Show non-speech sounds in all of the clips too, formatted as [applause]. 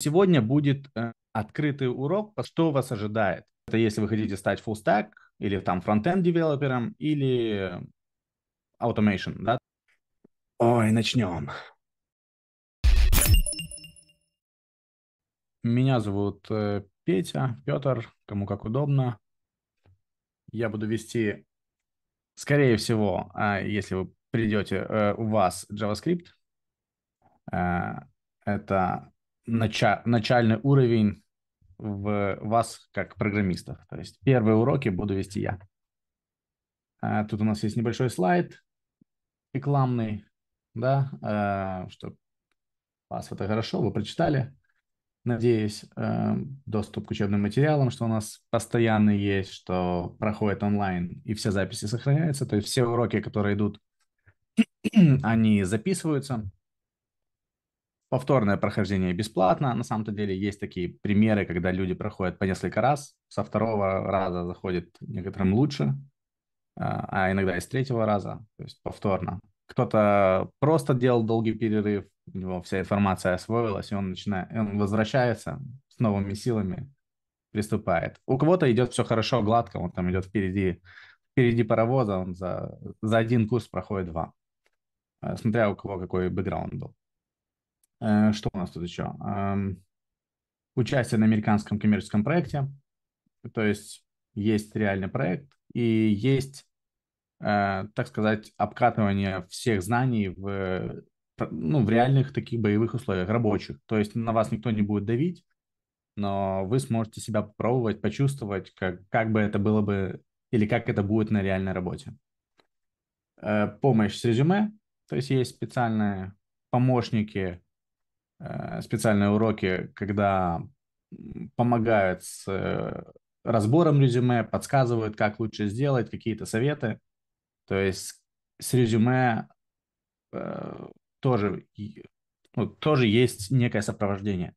Сегодня будет э, открытый урок, что вас ожидает. Это если вы хотите стать full stack или там фронтенд девелопером или э, automation, да? Ой, начнем. Меня зовут э, Петя, Петр, кому как удобно. Я буду вести, скорее всего, а, если вы придете, у вас JavaScript. Это нача- начальный уровень в вас как программистов. То есть первые уроки буду вести я. А, тут у нас есть небольшой слайд рекламный, да, а, что вас это хорошо, вы прочитали. Надеюсь, э, доступ к учебным материалам, что у нас постоянно есть, что проходит онлайн и все записи сохраняются. То есть все уроки, которые идут, [clears throat] они записываются повторное прохождение бесплатно. На самом-то деле есть такие примеры, когда люди проходят по несколько раз, со второго раза заходит некоторым лучше, а, а иногда и с третьего раза, то есть повторно. Кто-то просто делал долгий перерыв, у него вся информация освоилась, и он начинает, он возвращается с новыми силами, приступает. У кого-то идет все хорошо, гладко, он там идет впереди, впереди паровоза, он за, за один курс проходит два, а, смотря у кого какой бэкграунд был. Э, что у нас тут еще? Участие на американском коммерческом проекте. То есть есть реальный проект и есть, э, так сказать, обкатывание всех знаний в, э, ну, в реальных таких боевых условиях, рабочих. То есть на вас никто не будет давить, но вы сможете себя попробовать, почувствовать, как, как бы это было бы или как это будет на реальной работе. Помощь с резюме, то есть есть специальные помощники Э, специальные уроки, когда помогают с э, разбором резюме, подсказывают, как лучше сделать, какие-то советы. То есть с резюме э, тоже, ну, тоже есть некое сопровождение.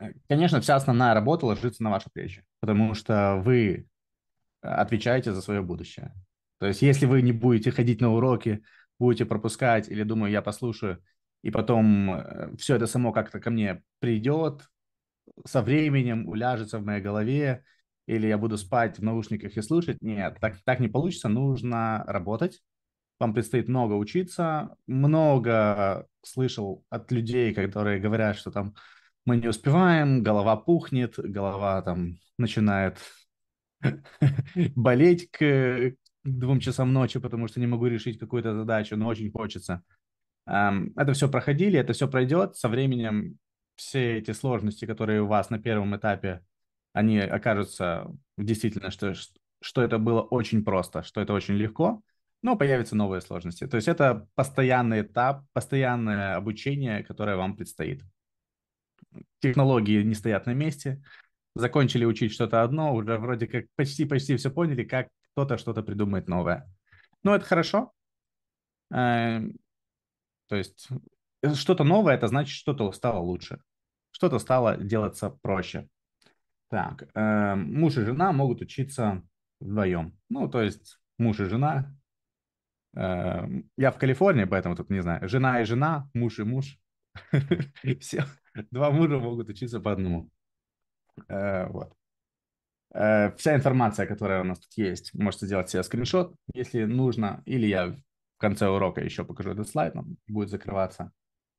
Э, конечно, вся основная работа ложится на ваши плечи, потому что вы отвечаете за свое будущее. То есть если вы не будете ходить на уроки, будете пропускать или, думаю, я послушаю, и потом э, все это само как-то ко мне придет, со временем уляжется в моей голове, или я буду спать в наушниках и слушать. Нет, так, так не получится, нужно работать. Вам предстоит много учиться, много слышал от людей, которые говорят, что там мы не успеваем, голова пухнет, голова там начинает [laughs] болеть к двум часам ночи, потому что не могу решить какую-то задачу, но очень хочется. Это все проходили, это все пройдет. Со временем все эти сложности, которые у вас на первом этапе, они окажутся действительно, что, что это было очень просто, что это очень легко, но появятся новые сложности. То есть это постоянный этап, постоянное обучение, которое вам предстоит. Технологии не стоят на месте. Закончили учить что-то одно, уже вроде как почти-почти все поняли, как кто-то что-то придумает новое. Но ну, это хорошо. Эм, то есть э, что-то новое, это значит, что-то стало лучше, что-то стало делаться проще. Так, э, муж и жена могут учиться вдвоем. Ну, то есть муж и жена. Э, я в Калифорнии, поэтому тут не знаю. Жена и жена, муж и муж. [laughs] Все, два мужа могут учиться по одному. Э, вот. Э, вся информация, которая у нас тут есть, можете сделать себе скриншот, если нужно, или я конце урока еще покажу этот слайд, он будет закрываться.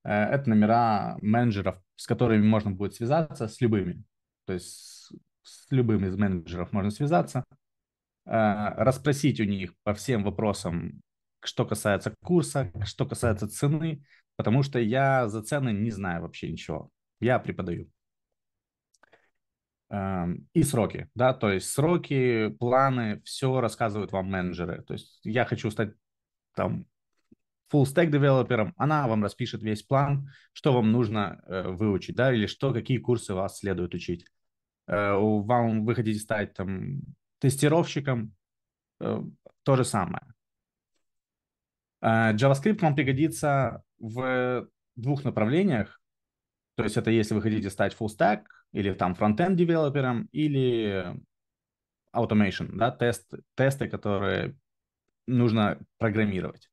Э, это номера менеджеров, с которыми можно будет связаться, с любыми. То есть с, любыми из менеджеров можно связаться, э, расспросить у них по всем вопросам, что касается курса, что касается цены, потому что я за цены не знаю вообще ничего. Я преподаю. Э, и сроки, да, то есть сроки, планы, все рассказывают вам менеджеры. То есть я хочу стать там full stack девелопером, она вам распишет весь план, что вам нужно э, выучить, да, или что, какие курсы вас следует учить. Э, вам вы хотите стать там тестировщиком, э, то же самое. Э, JavaScript вам пригодится в двух направлениях. То есть это если вы хотите стать full stack или там front end девелопером или э, automation, да, тест, тесты, которые нужно программировать.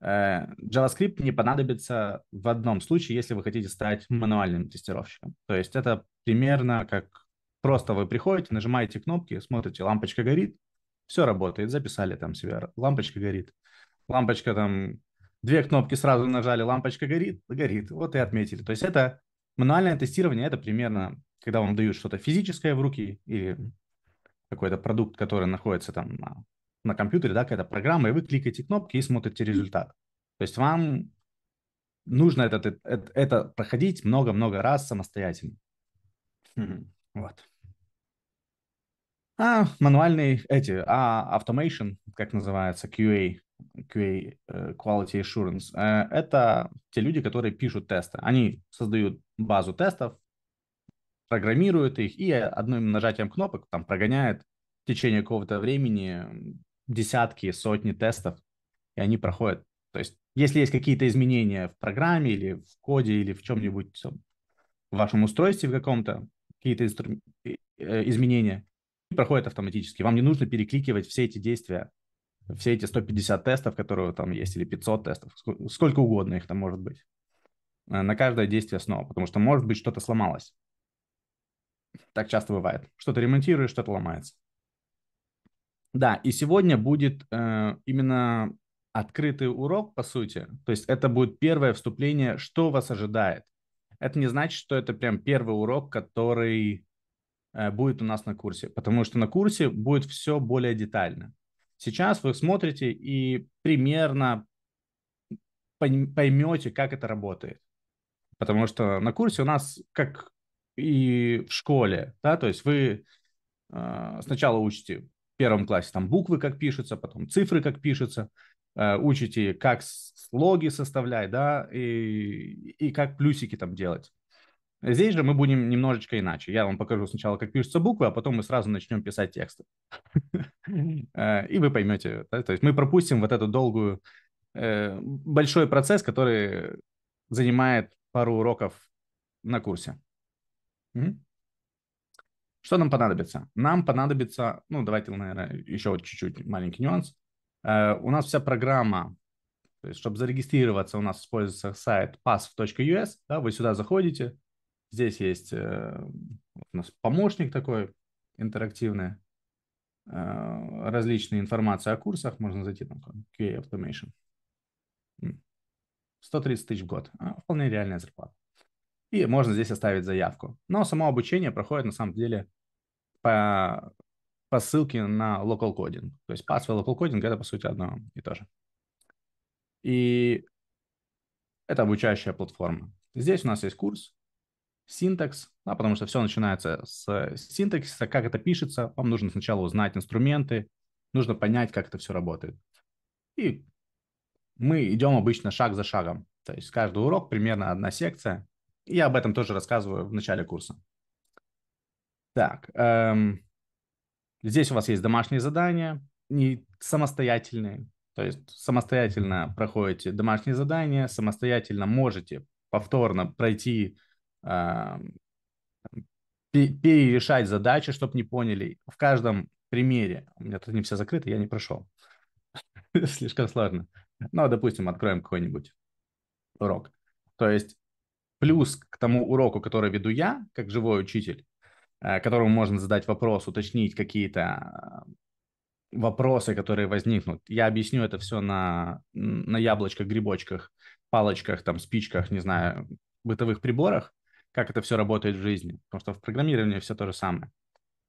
Э, JavaScript не понадобится в одном случае, если вы хотите стать мануальным тестировщиком. То есть это примерно как просто вы приходите, нажимаете кнопки, смотрите, лампочка горит, все работает, записали там себя, лампочка горит, лампочка там, две кнопки сразу нажали, лампочка горит, горит, вот и отметили. То есть это мануальное тестирование, это примерно, когда вам дают что-то физическое в руки или какой-то продукт, который находится там на на компьютере, да, какая-то программа, и вы кликаете кнопки и смотрите результат. То есть вам нужно это, это, это проходить много-много раз самостоятельно. вот. А мануальный, эти, а automation, как называется, QA, QA, э, Quality Assurance, э, это те люди, которые пишут тесты. Они создают базу тестов, программируют их и одним нажатием кнопок там прогоняет в течение какого-то времени десятки, сотни тестов, и они проходят. То есть, если есть какие-то изменения в программе или в коде или в чем-нибудь в вашем устройстве в каком-то, какие-то инстру... Э, изменения, проходят автоматически. Вам не нужно перекликивать все эти действия, все эти 150 тестов, которые там есть, или 500 тестов, сколько угодно их там может быть. Э, на каждое действие снова, потому что, может быть, что-то сломалось. Так часто бывает. Что-то ремонтируешь, что-то ломается. Да, и сегодня будет э, именно открытый урок, по сути. То есть это будет первое вступление, что вас ожидает. Это не значит, что это прям первый урок, который э, будет у нас на курсе, потому что на курсе будет все более детально. Сейчас вы смотрите и примерно поймете, как это работает. Потому что на курсе у нас, как и в школе, да, то есть вы э, сначала учите первом классе там буквы как пишутся, потом цифры как пишутся, э, учите, как слоги составлять, да, и, и как плюсики там делать. Здесь же мы будем немножечко иначе. Я вам покажу сначала, как пишутся буквы, а потом мы сразу начнем писать тексты. Э, и вы поймете. То есть мы пропустим вот эту долгую, э, большой процесс, который занимает пару уроков на курсе. Что нам понадобится? Нам понадобится, ну, давайте, наверное, еще вот чуть-чуть маленький нюанс. Э, у нас вся программа, то есть, чтобы зарегистрироваться, у нас используется сайт pass.us, да, вы сюда заходите, здесь есть э, у нас помощник такой интерактивный, э, различные информации о курсах, можно зайти там, QA Automation. 130 тысяч в год, а, вполне реальная зарплата и можно здесь оставить заявку. Но само обучение проходит на самом деле по, по ссылке на local coding. То есть pass и local coding это по сути одно и то же. И это обучающая платформа. Здесь у нас есть курс, синтакс, да, потому что все начинается с синтаксиса, как это пишется. Вам нужно сначала узнать инструменты, нужно понять, как это все работает. И мы идем обычно шаг за шагом. То есть каждый урок примерно одна секция, я об этом тоже рассказываю в начале курса. Так, эм, здесь у вас есть домашние задания, не самостоятельные. То есть самостоятельно проходите домашние задания, самостоятельно можете повторно пройти, э, перерешать задачи, чтобы не поняли. В каждом примере, у меня тут не все закрыто, я не прошел. [laughs] Слишком сложно. Ну, допустим, откроем какой-нибудь урок. То есть плюс к тому уроку, который веду я, как живой учитель, э, которому можно задать вопрос, уточнить какие-то э, вопросы, которые возникнут. Я объясню это все на, на яблочках, грибочках, палочках, там, спичках, не знаю, бытовых приборах, как это все работает в жизни. Потому что в программировании все то же самое.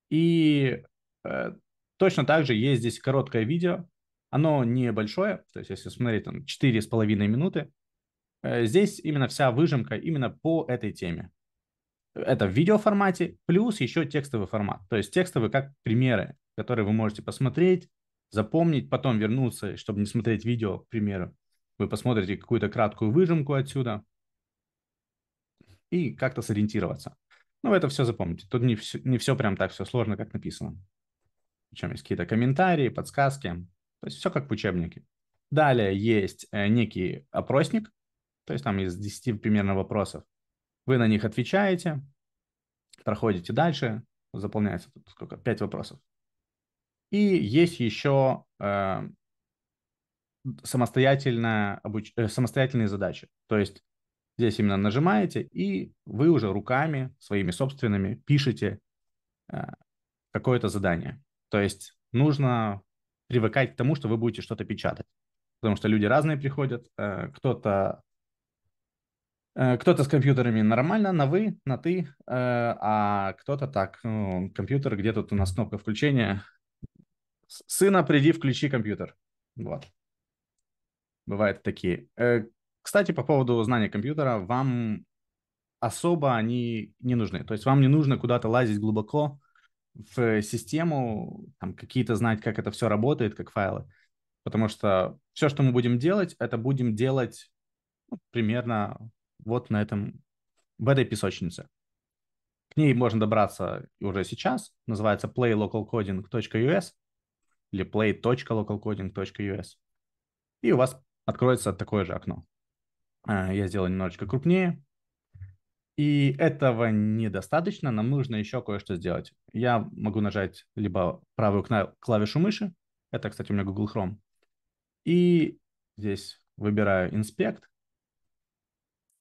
И э, точно так же есть здесь короткое видео. Оно небольшое, то есть если смотреть там 4,5 минуты, Э, здесь именно вся выжимка именно по этой теме. Это в видеоформате, плюс еще текстовый формат. То есть текстовые как примеры, которые вы можете посмотреть, запомнить, потом вернуться, чтобы не смотреть видео, к примеру. Вы посмотрите какую-то краткую выжимку отсюда и как-то сориентироваться. Ну, это все запомните. Тут не все, не все прям так все сложно, как написано. Причем есть какие-то комментарии, подсказки. То есть все как в учебнике. Далее есть э, некий опросник, то есть там из 10 примерно вопросов. Вы на них отвечаете, проходите дальше, заполняется тут сколько? 5 вопросов. И есть еще э, самостоятельная обуч... э, самостоятельные задачи. То есть здесь именно нажимаете, и вы уже руками, своими собственными, пишете э, какое-то задание. То есть нужно привыкать к тому, что вы будете что-то печатать. Потому что люди разные приходят. Э, кто-то Э, кто-то с компьютерами нормально, на вы, на ты, э, а кто-то так, ну, компьютер, где тут у нас кнопка включения? Сына, приди, включи компьютер. Вот. Бывают такие. Э, кстати, по поводу знания компьютера, вам особо они не нужны. То есть вам не нужно куда-то лазить глубоко в систему, там какие-то знать, как это все работает, как файлы. Потому что все, что мы будем делать, это будем делать ну, примерно вот на этом, в этой песочнице. К ней можно добраться уже сейчас. Называется playlocalcoding.us или play.localcoding.us. И у вас откроется такое же окно. А, я сделал немножечко крупнее. И этого недостаточно, нам нужно еще кое-что сделать. Я могу нажать либо правую клавишу мыши, это, кстати, у меня Google Chrome, и здесь выбираю инспект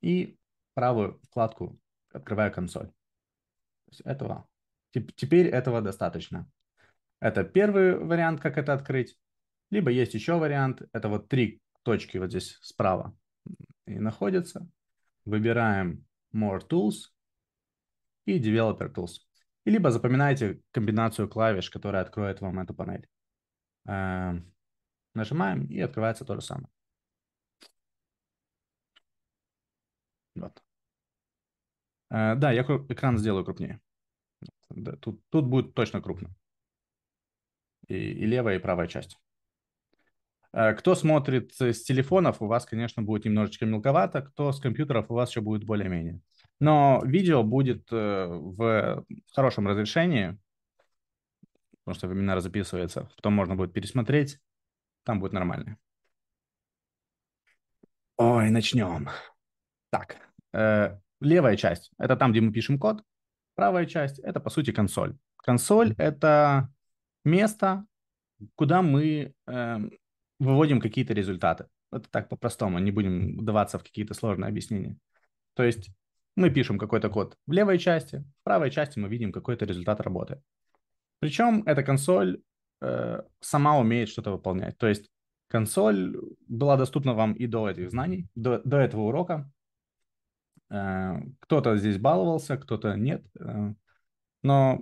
и правую вкладку «Открываю консоль». этого. Теперь этого достаточно. Это первый вариант, как это открыть. Либо есть еще вариант, это вот три точки вот здесь справа и находятся. Выбираем More Tools и Developer Tools. И либо запоминайте комбинацию клавиш, которая откроет вам эту панель. Эм, нажимаем и открывается то же самое. Вот. А, да, я экран сделаю крупнее. Да, тут, тут будет точно крупно. И, и левая, и правая часть. Э, кто смотрит с телефонов, у вас, конечно, будет немножечко мелковато. Кто с компьютеров, у вас еще будет более-менее. Но видео будет э, в хорошем разрешении, потому что вебинар записывается. Потом можно будет пересмотреть. Там будет нормально. Ой, начнем. Так, Э, левая часть – это там, где мы пишем код, правая часть – это, по сути, консоль. Консоль – это место, куда мы эм, выводим какие-то результаты. Это так по-простому, не будем вдаваться в какие-то сложные объяснения. То есть мы пишем какой-то код в левой части, в правой части мы видим какой-то результат работы. Причем эта консоль э, сама умеет что-то выполнять. То есть консоль была доступна вам и до этих знаний, до, до этого урока. Э, кто-то здесь баловался, кто-то нет. Э. Но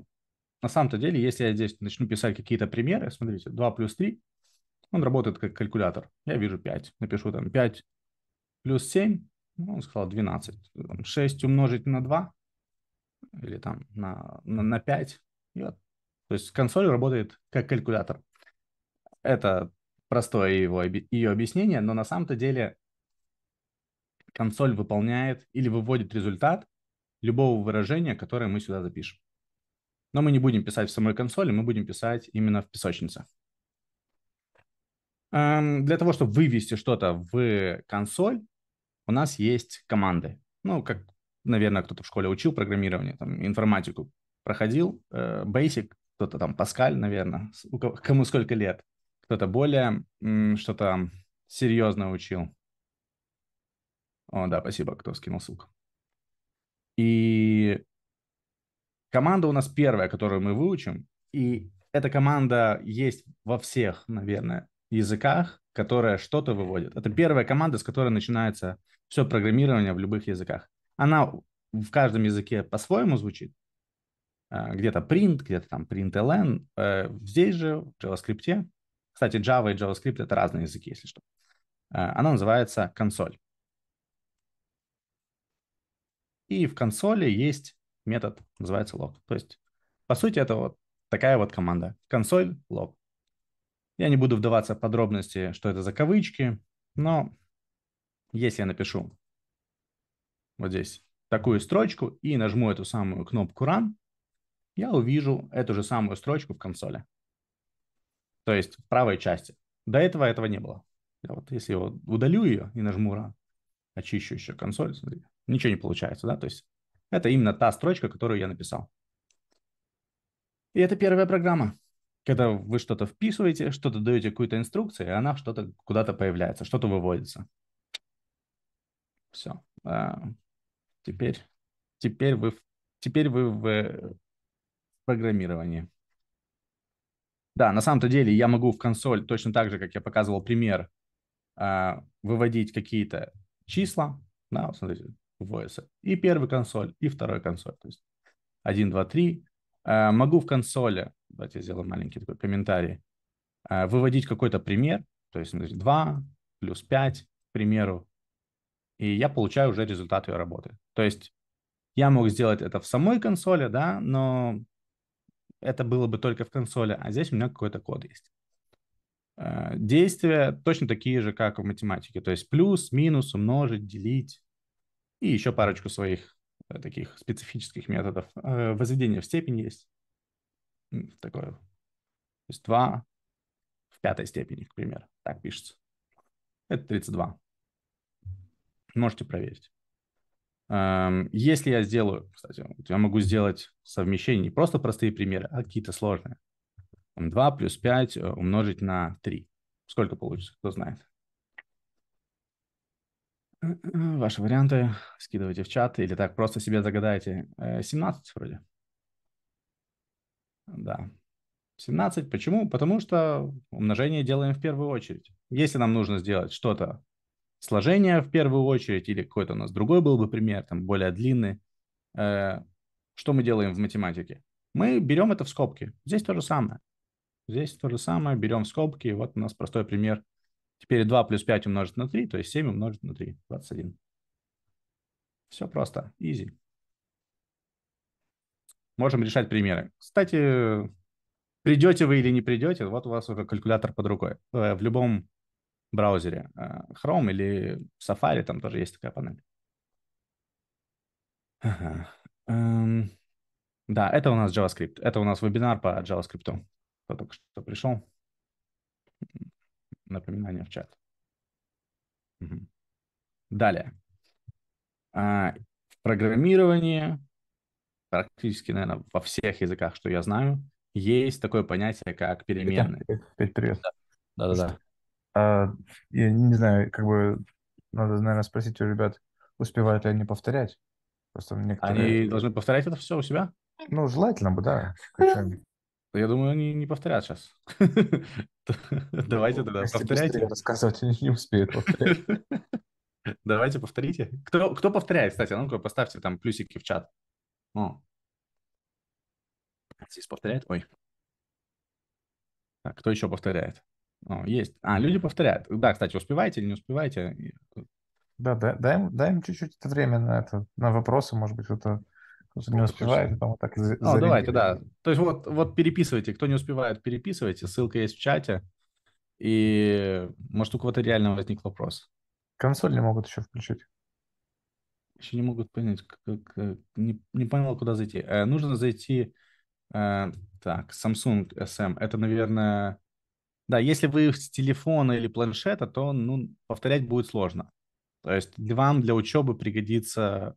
на самом-то деле, если я здесь начну писать какие-то примеры, смотрите, 2 плюс 3, он работает как калькулятор. Я вижу 5, напишу там 5 плюс 7, ну, он сказал 12. 6 умножить на 2 или там на, на, на 5. И вот. То есть консоль работает как калькулятор. Это простое его, ее объяснение, но на самом-то деле консоль выполняет или выводит результат любого выражения, которое мы сюда запишем. Но мы не будем писать в самой консоли, мы будем писать именно в песочнице. Эм, для того, чтобы вывести что-то в консоль, у нас есть команды. Ну, как, наверное, кто-то в школе учил программирование, там, информатику проходил, э, Basic, кто-то там Паскаль, наверное, кому сколько лет, кто-то более что-то серьезно учил. О, да, спасибо, кто скинул ссылку. И команда у нас первая, которую мы выучим, и эта команда есть во всех, наверное, языках, которая что-то выводит. Это первая команда, с которой начинается все программирование в любых языках. Она в каждом языке по-своему звучит. А, где-то print, где-то там println. Э, здесь же, в JavaScript. Кстати, Java и JavaScript — это разные языки, если что. А, она называется консоль. И в консоли есть метод, называется лог. То есть, по сути, это вот такая вот команда. Консоль, лог. Я не буду вдаваться в подробности, что это за кавычки, но если я напишу вот здесь такую строчку и нажму эту самую кнопку Run, я увижу эту же самую строчку в консоли. То есть в правой части. До этого этого не было. Я вот если я удалю ее и нажму Run, очищу еще консоль, смотри, ничего не получается, да, то есть это именно та строчка, которую я написал. И это первая программа. Когда вы что-то вписываете, что-то даете какую-то инструкцию, и она что-то куда-то появляется, что-то выводится. Все. А, теперь, теперь вы, теперь вы в э, программировании. Да, на самом-то деле я могу в консоль точно так же, как я показывал пример, а, выводить какие-то числа. Да, вот смотрите, Voice И первый консоль, и второй консоль. То есть 1, 2, 3. могу в консоли, давайте я сделаю маленький такой комментарий, а, выводить какой-то пример, то есть 2 плюс 5, к примеру, и я получаю уже результат ее работы. То есть я мог сделать это в самой консоли, да, но это было бы только в консоли, а здесь у меня какой-то код есть. А, действия точно такие же, как в математике, то есть плюс, минус, умножить, делить, и еще парочку своих э, таких специфических методов. Э, возведение в степень есть. Такое. То есть 2 в пятой степени, к примеру. Так пишется. Это 32. Можете проверить. Эм, если я сделаю, кстати, я могу сделать совмещение не просто простые примеры, а какие-то сложные. 2 плюс 5 э, умножить на 3. Сколько получится, кто знает? Э, ваши варианты скидывайте в чат или так просто себе загадайте. 17 э, вроде. Да. 17. Почему? Потому что умножение делаем в первую очередь. Если нам нужно сделать что-то, сложение в первую очередь, или какой-то у нас другой был бы пример, там более длинный, э, что мы делаем в математике? Мы берем это в скобки. Здесь то же самое. Здесь то же самое, берем в скобки. Вот у нас простой пример Теперь 2 плюс 5 умножить на 3, то есть 7 умножить на 3, 21. Все просто, easy. Можем решать примеры. Кстати, придете вы или не придете, вот у вас уже калькулятор под рукой. Э, в любом браузере э, Chrome или Safari, там тоже есть такая панель. Эм, да, это у нас JavaScript. Это у нас вебинар по JavaScript, кто только что пришел напоминание в чат. Угу. Далее. А, в программировании, практически, наверное, во всех языках, что я знаю, есть такое понятие, как переменные. Петь, привет. Да-да-да. А, я не знаю, как бы надо, наверное, спросить у ребят, успевают ли они повторять. Просто некоторые... Они должны повторять это все у себя? Ну, желательно бы, да. Я думаю, они не повторят сейчас. [laughs] Ну, Давайте тогда повторяйте. Рассказывать они не успеют [laughs] Давайте повторите. Кто, кто повторяет, кстати, а ну-ка поставьте там плюсики в чат. О. Здесь повторяет. Ой. Так, кто еще повторяет? О, есть. А, люди повторяют. Да, кстати, успеваете или не успеваете? Да, да дай, дай им чуть-чуть время на это, на вопросы, может быть, кто-то не успевает, там вот так зарядили. Ну, давайте, да. То есть вот, вот переписывайте. Кто не успевает, переписывайте. Ссылка есть в чате. И может у кого-то реально возник вопрос. Консоль не могут еще включить. Еще не могут понять, как, не, не понял, куда зайти. Э, нужно зайти, э, так, Samsung SM. Это, наверное, да, если вы с телефона или планшета, то ну, повторять будет сложно. То есть вам для учебы пригодится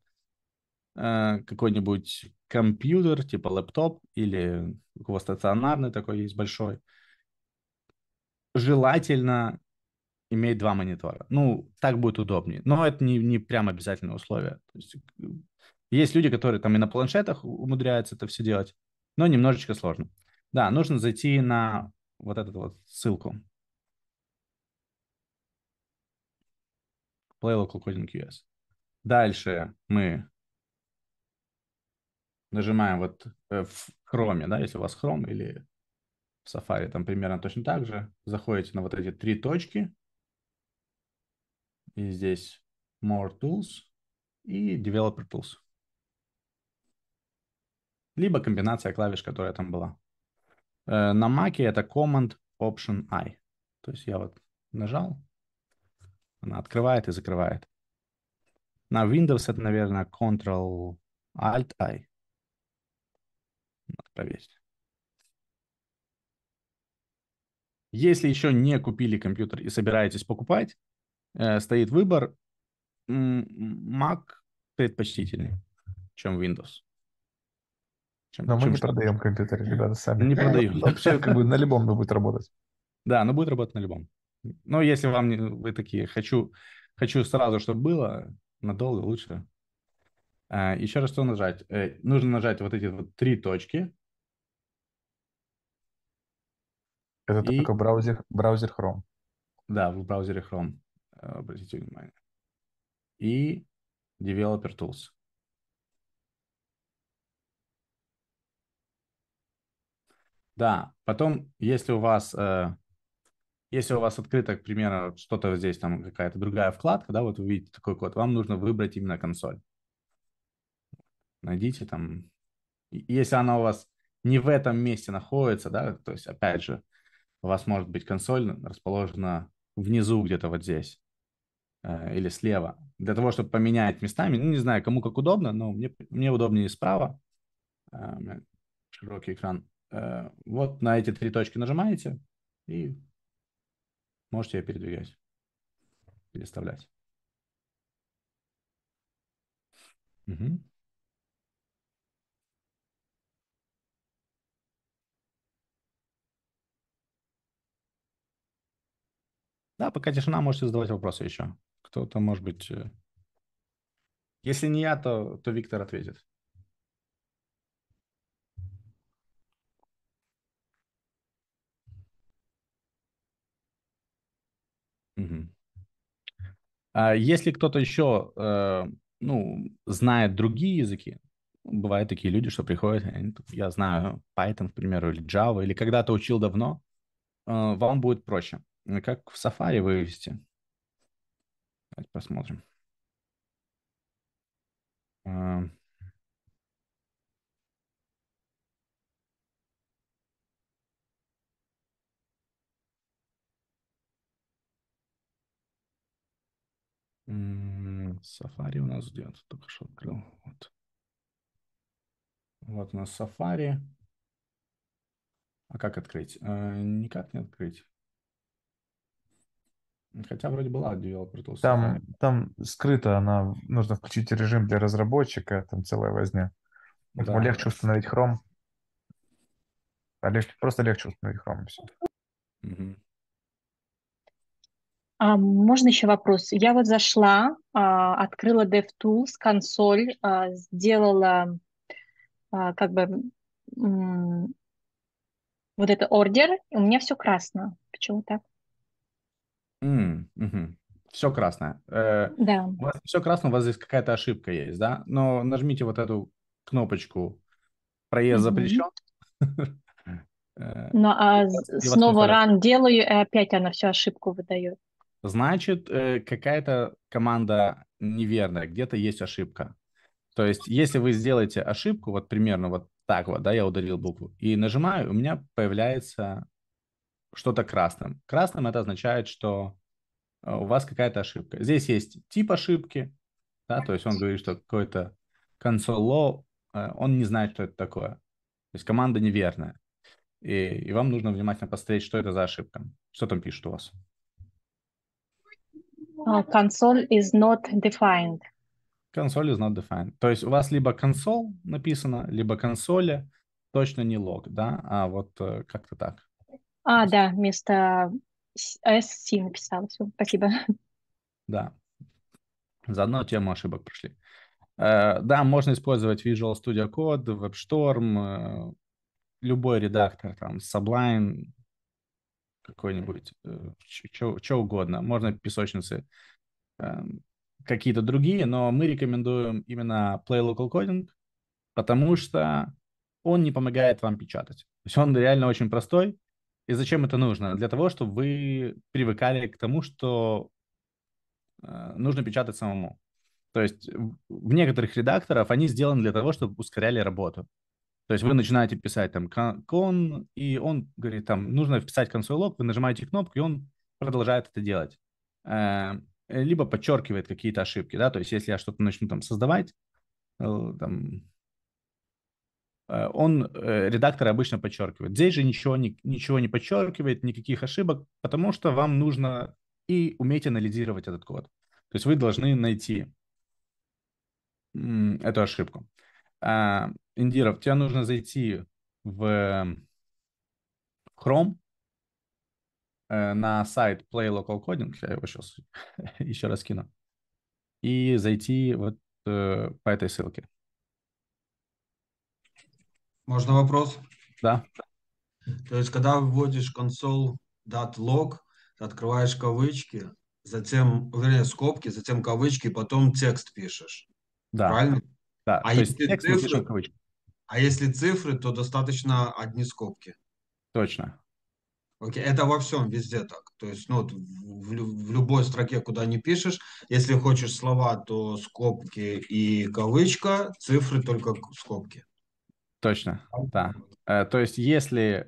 Э, какой-нибудь компьютер, типа лэптоп, или у кого стационарный такой есть большой, желательно иметь два монитора. Ну, так будет удобнее. Но это не, не прям обязательное условие. То есть, э, есть люди, которые там и на планшетах умудряются это все делать, но немножечко сложно. Да, нужно зайти на вот эту вот ссылку. Play local coding US. Дальше мы нажимаем вот э, в Chrome, да, если у вас Chrome или в Safari, там примерно точно так же, заходите на вот эти три точки, и здесь More Tools и Developer Tools. Либо комбинация клавиш, которая там была. Э, на Mac это Command Option I. То есть я вот нажал, она открывает и закрывает. На Windows это, наверное, Ctrl Alt I поверь. Если еще не купили компьютер и собираетесь покупать, э, стоит выбор Mac предпочтительнее, чем Windows. Чем, но чем мы не что? продаем компьютеры, ребята, сами. Не продаем. [laughs] Вообще, как бы на любом будет работать. Да, но будет работать на любом. Но если вам не, вы такие, хочу, хочу сразу, чтобы было, надолго лучше. А, еще раз что нажать? Э, нужно нажать вот эти вот три точки Это и... только браузер, браузер Chrome. Да, в браузере Chrome, э, обратите внимание. И Developer Tools. Да, потом, если у вас, э, если у вас открыто, к примеру, что-то здесь, там какая-то другая вкладка, да, вот вы видите такой код, вам нужно выбрать именно консоль. Найдите там, если она у вас не в этом месте находится, да, то есть, опять же, у вас может быть консоль расположена внизу где-то вот здесь э, или слева, для того, чтобы поменять местами. Ну, не знаю, кому как удобно, но мне, мне удобнее справа. Эм, широкий экран. Э, вот на эти три точки нажимаете и можете ее передвигать, переставлять. Угу. Да, пока тишина, можете задавать вопросы еще. Кто-то, может быть... Э, если не я, то, то Виктор ответит. А если кто-то еще э, ну, знает другие языки, бывают такие люди, что приходят, я знаю Python, к примеру, или Java, или когда-то учил давно, э, вам будет проще. Э, как в Safari вывести? Давайте посмотрим. Сафари эм. у нас идет. Только что открыл. Вот. вот у нас Сафари. А как открыть? Э, никак не открыть. Хотя вроде была developer tools. Там, там скрыто она, нужно включить режим для разработчика, там целая возня. Поэтому да. легче установить Chrome. А легче, просто легче установить Chrome. Все. Угу. А, можно еще вопрос? Я вот зашла, а, открыла DevTools, консоль, а, сделала а, как бы м- вот это ордер, и у меня все красно. Почему так? М, мгм. Все красное. Э, да. у вас все красное, у вас здесь какая-то ошибка есть, да? Но нажмите вот эту кнопочку «Проезд запрещен». [laughs] Э, ну, а снова ран делаю, и опять она всю ошибку выдает. Значит, э, какая-то команда неверная, где-то есть ошибка. То есть, если вы сделаете ошибку, вот примерно вот так вот, да, я удалил букву, и нажимаю, у меня появляется что-то красным. Красным это означает, что э, у вас какая-то ошибка. Здесь есть тип ошибки, да, то есть он говорит, что какой-то консоло, э, он не знает, что это такое. То есть команда неверная. И, и вам нужно внимательно посмотреть, что это за ошибка. Что там пишет у вас? А, консоль is not defined. Консоль is not defined. То есть у вас либо консоль написано, либо консоли, точно не лог, да, а вот э, как-то так. А, да, вместо С а, Си Все, спасибо. Да. Заодно тему ошибок прошли. Э, да, можно использовать Visual Studio Code, WebStorm, э, любой редактор, там, Sublime, какой-нибудь, э, что угодно. Можно песочницы какие-то другие, но мы рекомендуем именно Play Local Coding, потому что он не помогает вам печатать. То есть он реально очень простой, и зачем это нужно? Для того, чтобы вы привыкали к тому, что э, нужно печатать самому. То есть в некоторых редакторов они сделаны для того, чтобы ускоряли работу. То есть вы начинаете писать там кон, и он говорит, там, нужно вписать консолог, вы нажимаете кнопку, и он продолжает это делать. Э, либо подчеркивает какие-то ошибки, да, то есть если я что-то начну там создавать, э, там, Э, он, э, редактор обычно подчеркивает. Здесь же ничего не, ничего не подчеркивает, никаких ошибок, потому что вам нужно и уметь анализировать этот код. То есть вы должны найти эту ошибку. А, Индиров, тебе нужно зайти в эм, Chrome э, на сайт Play Local Coding, я его сейчас [laughs] еще раз кину, и зайти вот по этой ссылке. Можно вопрос? Да. То есть, когда вводишь консоль datlog, ты открываешь кавычки, затем, вернее, скобки, затем кавычки, потом текст пишешь. Да. Правильно? Да. А, То если есть, цифры, а если цифры, то достаточно одни скобки. Точно. Окей, это во всем везде так. То есть, ну, в, в любой строке, куда не пишешь, если хочешь слова, то скобки и кавычка, цифры только скобки. Точно, а да. Э, то есть если,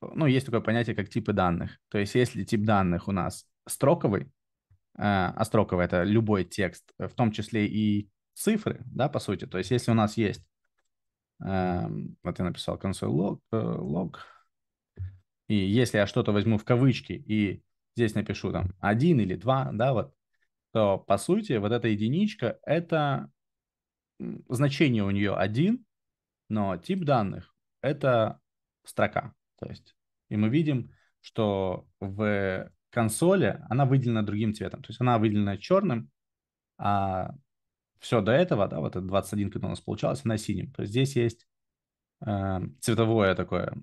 ну, есть такое понятие, как типы данных. То есть если тип данных у нас строковый, э, а строковый — это любой текст, э, в том числе и цифры, да, по сути. То есть если у нас есть, эм, вот я написал консоль лог, лог, и если я что-то возьму в кавычки и здесь напишу там один или два, да, вот, то по сути вот эта единичка — это значение у нее один, но тип данных — это строка. То есть, и мы видим, что в консоли она выделена другим цветом. То есть она выделена черным, а все до этого, да, вот это 21, когда у нас получалось, она синим. То есть здесь есть э, цветовое такое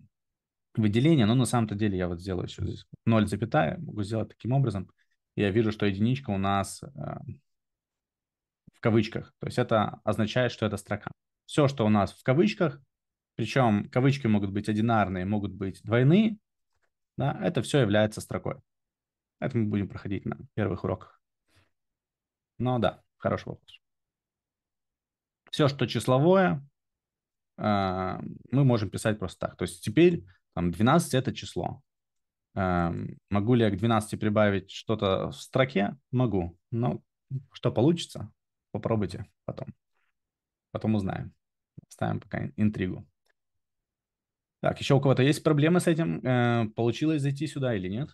выделение, но на самом-то деле я вот сделаю еще здесь 0 запятая, могу сделать таким образом. Я вижу, что единичка у нас э, в кавычках. То есть это означает, что это строка все, что у нас в кавычках, причем кавычки могут быть одинарные, могут быть двойные, да, это все является строкой. Это мы будем проходить на первых уроках. Ну да, хороший вопрос. Все, что числовое, э, мы можем писать просто так. То есть теперь там 12 это число. Э, могу ли я к 12 прибавить что-то в строке? Могу. Но что получится, попробуйте потом. Потом узнаем. Ставим пока интригу. Так, еще у кого-то есть проблемы с этим? Э, получилось зайти сюда или нет?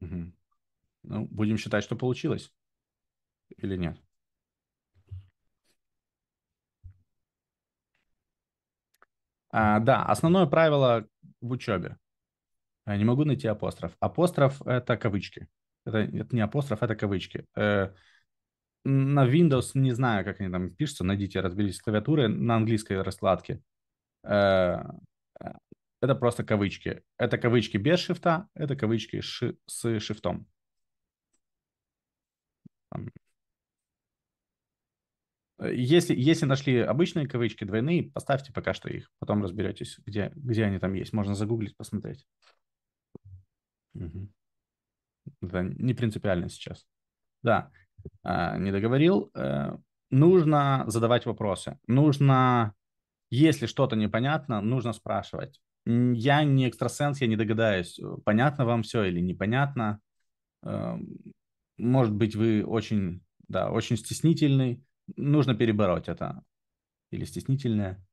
Угу. Ну, будем считать, что получилось. Или нет? А, да, основное правило в учебе. Э, не могу найти апостроф. Апостроф — это кавычки. Это, это не апостроф, это кавычки. Э, на Windows не знаю, как они там пишутся. Найдите, разберитесь с клавиатуры на английской раскладке. Э, это просто кавычки. Это кавычки без шифта, это кавычки ши с шифтом. Если, если нашли обычные кавычки, двойные, поставьте пока что их, потом разберетесь, где, где они там есть. Можно загуглить, посмотреть. Угу. Это не принципиально сейчас. Да, э, не договорил. Э, нужно задавать вопросы. Нужно, если что-то непонятно, нужно спрашивать. Я не экстрасенс, я не догадаюсь, э, понятно вам все или непонятно. Эм, может быть, вы очень, да, очень стеснительный. Нужно перебороть это. Или стеснительное.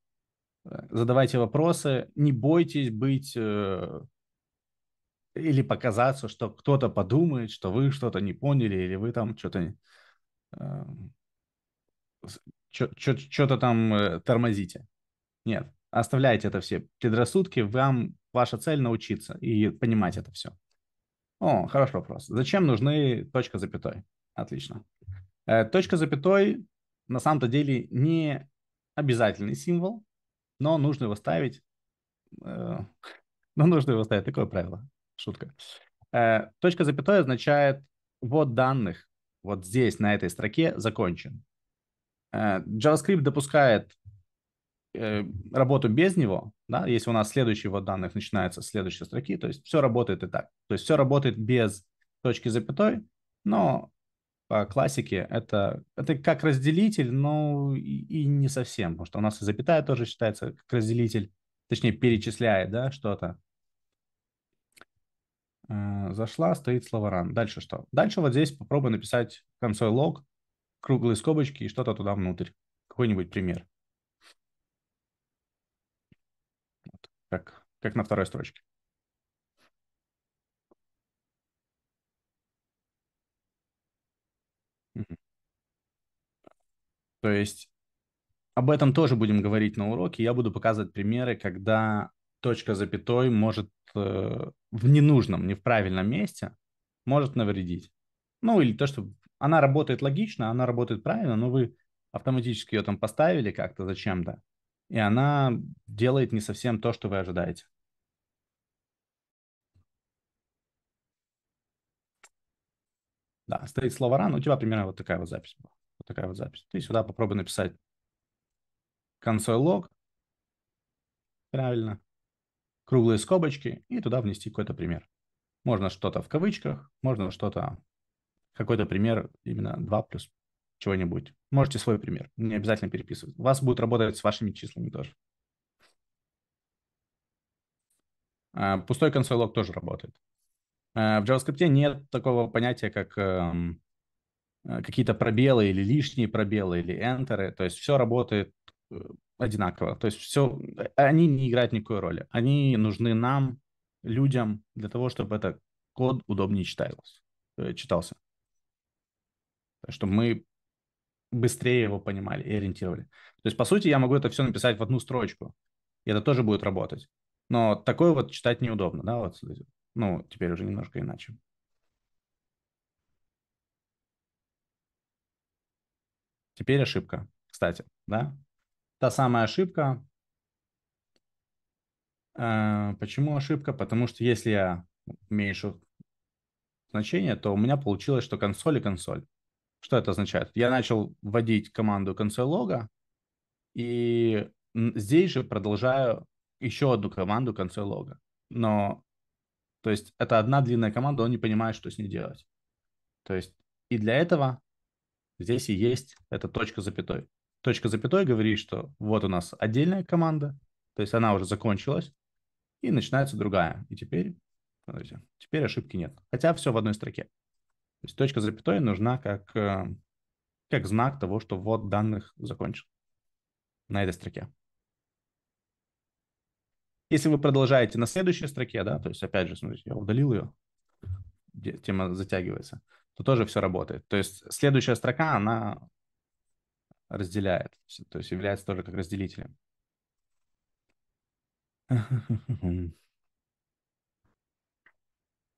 Задавайте вопросы. Не бойтесь быть или показаться, что кто-то подумает, что вы что-то не поняли, или вы там что-то эм, э, что-то там тормозите. Нет, оставляйте это все предрассудки, вам ваша цель научиться и понимать это все. О, хороший вопрос. Зачем нужны точка запятой? Отлично. Э, точка запятой на самом-то деле не обязательный символ, но нужно его ставить. Э, [laughs] но нужно его ставить. Такое правило шутка. Э, точка запятой означает вот данных, вот здесь, на этой строке, закончен. Э, JavaScript допускает э, работу без него, да, если у нас следующий вот данных начинается с следующей строки, то есть все работает и так. То есть все работает без точки запятой, но по классике это, это как разделитель, но и, и не совсем, потому что у нас и запятая тоже считается как разделитель, точнее перечисляет да, что-то. Э, зашла, стоит слово run. Дальше что? Дальше вот здесь попробуй написать консоль лог круглые скобочки и что-то туда внутрь. Какой-нибудь пример. Вот, как, как на второй строчке. То есть об этом тоже будем говорить на уроке. Я буду показывать примеры, когда точка запятой может Э, в ненужном, не в правильном месте может навредить. Ну, или то, что она работает логично, она работает правильно, но вы автоматически ее там поставили как-то зачем-то, и она делает не совсем то, что вы ожидаете. Да, стоит слово ран, у тебя примерно вот такая вот запись была. Вот такая вот запись. Ты сюда попробуй написать консоль лог. Правильно круглые скобочки и туда внести какой-то пример. Можно что-то в кавычках, можно что-то, какой-то пример, именно 2 плюс чего-нибудь. Можете свой пример, не обязательно переписывать. У вас будет работать с вашими числами тоже. А, пустой консоль-лог тоже работает. А, в JavaScript нет такого понятия, как эм, э, какие-то пробелы или лишние пробелы или энтеры. То есть все работает э, одинаково. То есть все, они не играют никакой роли. Они нужны нам, людям, для того, чтобы этот код удобнее э, читался, читался. чтобы мы быстрее его понимали и ориентировали. То есть, по сути, я могу это все написать в одну строчку, и это тоже будет работать. Но такое вот читать неудобно, да, вот, ну, теперь уже немножко иначе. Теперь ошибка, кстати, да? Та самая ошибка. А, почему ошибка? Потому что если я уменьшу значение, то у меня получилось, что консоль и консоль. Что это означает? Я начал вводить команду консоль лога, и здесь же продолжаю еще одну команду консоль лога. Но, то есть, это одна длинная команда, он не понимает, что с ней делать. То есть, и для этого здесь и есть эта точка запятой точка запятой говорит, что вот у нас отдельная команда, то есть она уже закончилась, и начинается другая. И теперь, теперь ошибки нет. Хотя все в одной строке. То есть точка запятой нужна как, э, как знак того, что вот данных закончил на этой строке. Если вы продолжаете на следующей строке, да, то есть опять же, смотрите, я удалил ее, тема затягивается, то тоже все работает. То есть следующая строка, она разделяет, то есть является тоже как разделителем. У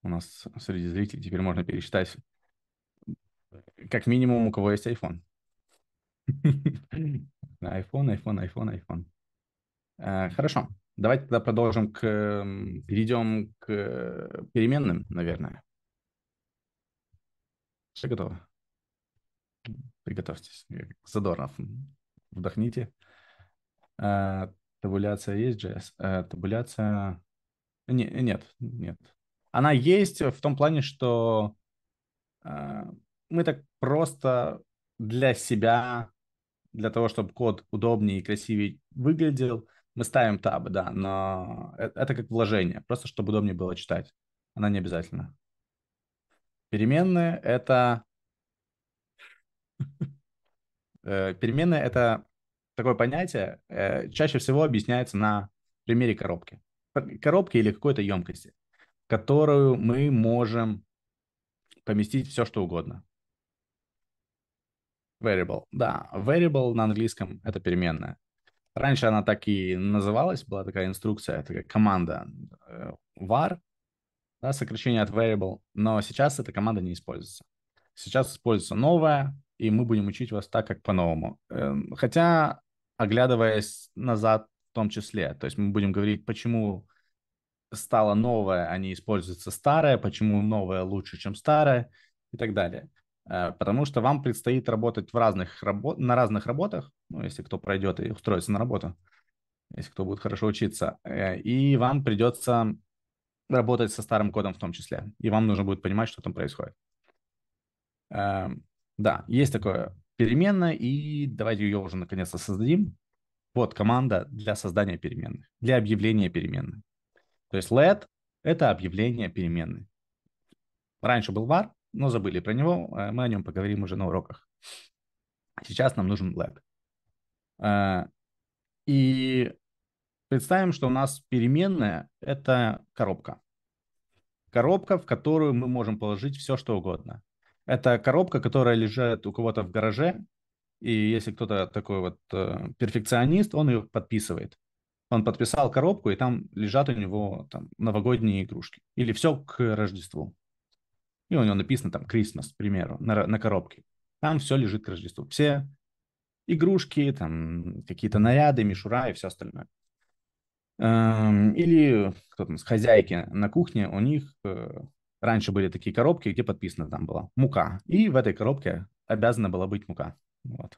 нас среди зрителей теперь можно пересчитать как минимум, у кого есть iPhone. iPhone, iPhone, iPhone, iPhone. А, хорошо. Давайте тогда продолжим к... Перейдем к переменным, наверное. Все готово? Приготовьтесь. Задорнов. Вдохните. А, табуляция есть, JS? Э, табуляция... Не, нет, нет. Она есть в том плане, что а, мы так просто для себя, для того, чтобы код удобнее и красивее выглядел, мы ставим табы, да, но э, это как вложение, просто чтобы удобнее было читать. Она не обязательно. Переменные — это Э, переменная — это такое понятие, э, чаще всего объясняется на примере коробки. Коробки или какой-то емкости, которую мы можем поместить все, что угодно. Variable. Да, variable на английском — это переменная. Раньше она так и называлась, была такая инструкция, такая команда э, var, да, сокращение от variable, но сейчас эта команда не используется. Сейчас используется новая и мы будем учить вас так, как по-новому. Эм, хотя, оглядываясь назад в том числе, то есть мы будем говорить, почему стало новое, а не используется старое, почему новое лучше, чем старое и так далее. Э, потому что вам предстоит работать в разных рабо- на разных работах, ну, если кто пройдет и устроится на работу, если кто будет хорошо учиться. Э, и вам придется работать со старым кодом в том числе. И вам нужно будет понимать, что там происходит. Эм, да, есть такое переменная, и давайте ее уже наконец-то создадим. Вот команда для создания переменной, для объявления переменной. То есть let — это объявление переменной. Раньше был var, но забыли про него, э, мы о нем поговорим уже на уроках. Сейчас нам нужен let. Э, и представим, что у нас переменная — это коробка. Коробка, в которую мы можем положить все, что угодно. Это коробка, которая лежит у кого-то в гараже, и если кто-то такой вот э, перфекционист, он ее подписывает. Он подписал коробку, и там лежат у него там, новогодние игрушки. Или все к Рождеству. И у него написано там Christmas, к примеру, на, на коробке. Там все лежит к Рождеству. Все игрушки, там какие-то наряды, мишура и все остальное. Эм, или кто то с хозяйки на кухне, у них э, Раньше были такие коробки, где подписано там было мука. И в этой коробке обязана была быть мука. Вот.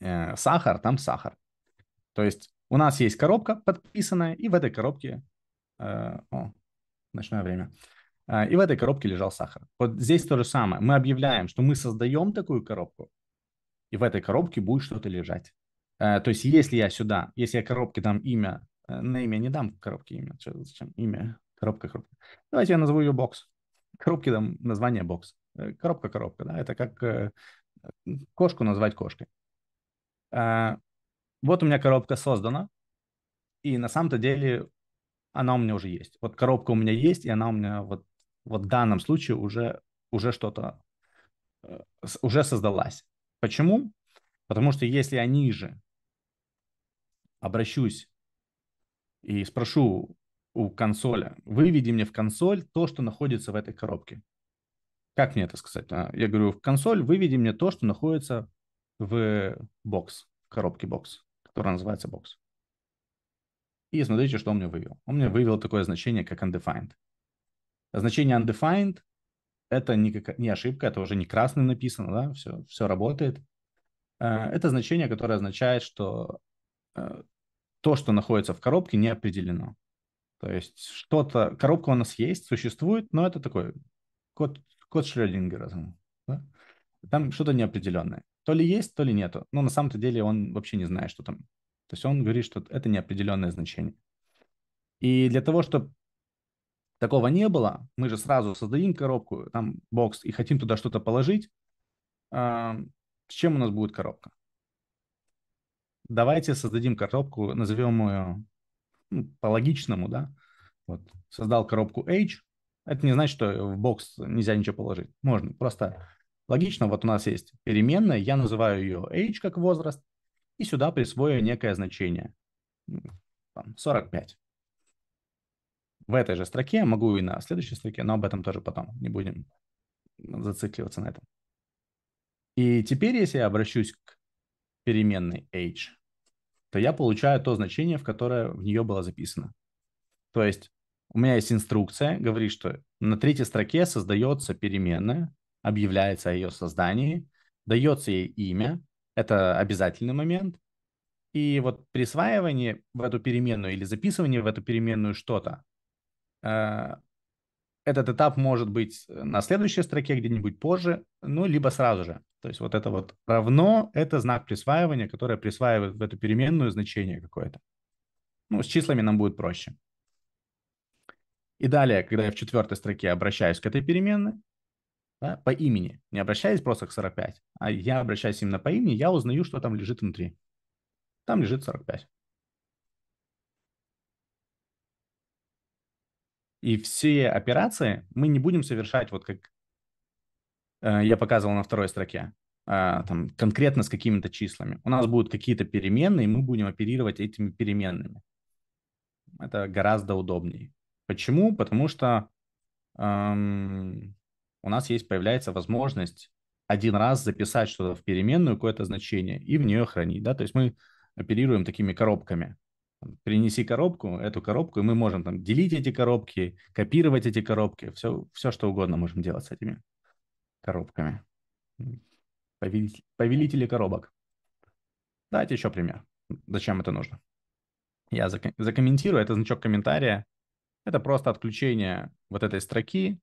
Э, сахар, там сахар. То есть у нас есть коробка подписанная, и в этой коробке... Э, о, ночное время. Э, и в этой коробке лежал сахар. Вот здесь то же самое. Мы объявляем, что мы создаем такую коробку, и в этой коробке будет что-то лежать. Э, то есть если я сюда, если я коробке дам имя, на имя не дам коробке имя, зачем имя, Коробка, коробка. Давайте я назову ее бокс. Коробки там название бокс. Э, коробка, коробка, да, это как э, кошку назвать кошкой. А, вот у меня коробка создана, и на самом-то деле она у меня уже есть. Вот коробка у меня есть, и она у меня вот, вот в данном случае уже, уже что-то, э, уже создалась. Почему? Потому что если я ниже обращусь и спрошу у консоля. Выведи мне в консоль то, что находится в этой коробке. Как мне это сказать? А, я говорю, в консоль выведи мне то, что находится в бокс, в коробке бокс, которая называется бокс. И смотрите, что он мне вывел. Он мне вывел такое значение, как undefined. Значение undefined – это не, как, не ошибка, это уже не красным написано, да, все, все работает. А, это значение, которое означает, что э, то, что находится в коробке, не определено. То есть что-то, коробка у нас есть, существует, но это такой код, код Шрёдингера. Да? Там что-то неопределенное. То ли есть, то ли нету. Но на самом-то деле он вообще не знает, что там. То есть он говорит, что это неопределенное значение. И для того, чтобы такого не было, мы же сразу создадим коробку, там бокс, и хотим туда что-то положить. А, с чем у нас будет коробка? Давайте создадим коробку, назовем ее ну, по-логичному, да. Вот. Создал коробку H. Это не значит, что в бокс нельзя ничего положить. Можно. Просто логично, вот у нас есть переменная, я называю ее H как возраст, и сюда присвою некое значение. 45. Ну, в этой же строке, могу и на следующей строке, но об этом тоже потом. Не будем зацикливаться на этом. И теперь, если я обращусь к переменной age то я получаю то значение, в которое в нее было записано. То есть у меня есть инструкция, говорит, что на третьей строке создается переменная, объявляется о ее создании, дается ей имя, это обязательный момент, и вот присваивание в эту переменную или записывание в эту переменную что-то, э, этот этап может быть на следующей строке где-нибудь позже, ну, либо сразу же. То есть вот это вот равно – это знак присваивания, которое присваивает в эту переменную значение какое-то. Ну, с числами нам будет проще. И далее, когда я в четвертой строке обращаюсь к этой переменной, да, по имени, не обращаясь просто к 45, а я обращаюсь именно по имени, я узнаю, что там лежит внутри. Там лежит 45. И все операции мы не будем совершать вот как Э, я показывал на второй строке, а, там, конкретно с какими-то числами. У нас будут какие-то переменные, и мы будем оперировать этими переменными. Это гораздо удобнее. Почему? Потому что эм, у нас есть, появляется возможность один раз записать что-то в переменную, какое-то значение, и в нее хранить. Да? То есть мы оперируем такими коробками. Принеси коробку, эту коробку, и мы можем там делить эти коробки, копировать эти коробки, все, все что угодно можем делать с этими коробками. Повелители, повелители коробок. Дайте еще пример. Зачем это нужно? Я закомментирую. Это значок комментария. Это просто отключение вот этой строки.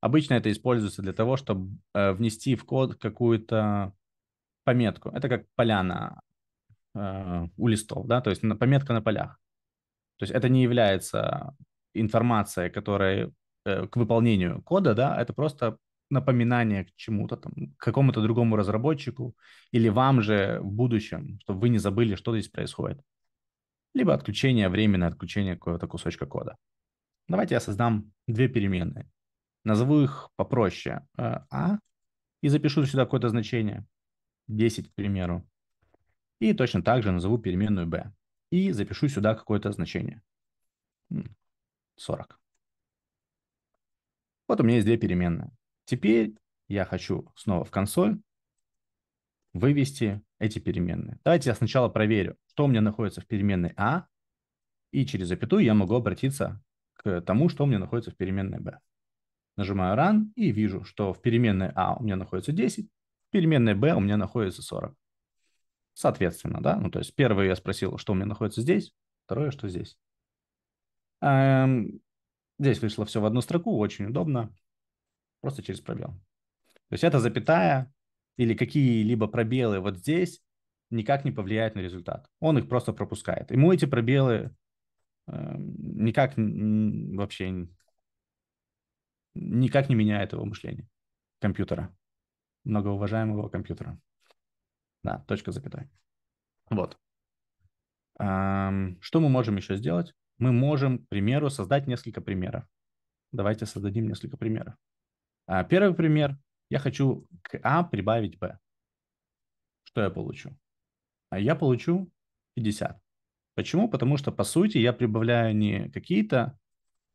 Обычно это используется для того, чтобы э, внести в код какую-то пометку. Это как поляна э, у листов, да, то есть пометка на полях. То есть это не является информацией, которая э, к выполнению кода, да, это просто напоминание к чему-то, там, к какому-то другому разработчику или вам же в будущем, чтобы вы не забыли, что здесь происходит. Либо отключение, временное отключение какого-то кусочка кода. Давайте я создам две переменные. Назову их попроще э, А и запишу сюда какое-то значение, 10, к примеру. И точно так же назову переменную B и запишу сюда какое-то значение, 40. Вот у меня есть две переменные. Теперь я хочу снова в консоль вывести эти переменные. Давайте я сначала проверю, что у меня находится в переменной А, и через запятую я могу обратиться к тому, что у меня находится в переменной B. Нажимаю Run и вижу, что в переменной А у меня находится 10, в переменной B у меня находится 40. Соответственно, да, ну то есть первое я спросил, что у меня находится здесь, второе, что здесь. Эм, здесь вышло все в одну строку, очень удобно просто через пробел. То есть эта запятая или какие-либо пробелы вот здесь никак не повлияет на результат. Он их просто пропускает. Ему эти пробелы э, никак вообще никак не меняют его мышление компьютера, многоуважаемого компьютера. Да, точка запятая. Вот. Что мы можем еще сделать? Мы можем, к примеру, создать несколько примеров. Давайте создадим несколько примеров. А, первый пример. Я хочу к А прибавить Б. Что я получу? А я получу 50. Почему? Потому что, по сути, я прибавляю не какие-то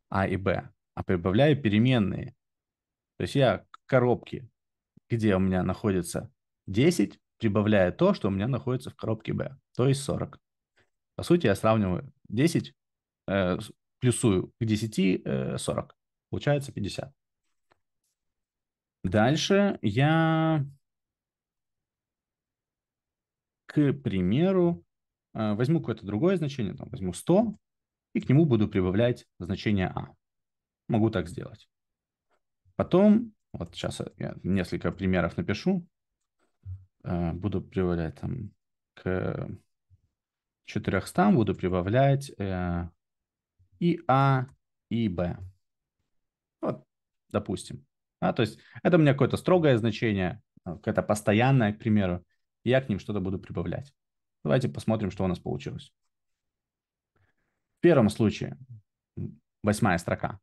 А и Б, а прибавляю переменные. То есть я к коробке, где у меня находится 10, прибавляю то, что у меня находится в коробке Б. то есть 40. По сути, я сравниваю 10, э, плюсую к 10 э, 40. Получается 50. Дальше я, к примеру, э, возьму какое-то другое значение, там, возьму 100, и к нему буду прибавлять значение а. Могу так сделать. Потом, вот сейчас я несколько примеров напишу, э, буду прибавлять там к 400, буду прибавлять э, и а, и б. Вот, допустим. Да, то есть это у меня какое-то строгое значение, э, какое-то постоянное, к примеру, и я к ним что-то буду прибавлять. Давайте посмотрим, что у нас получилось. В первом случае, восьмая строка.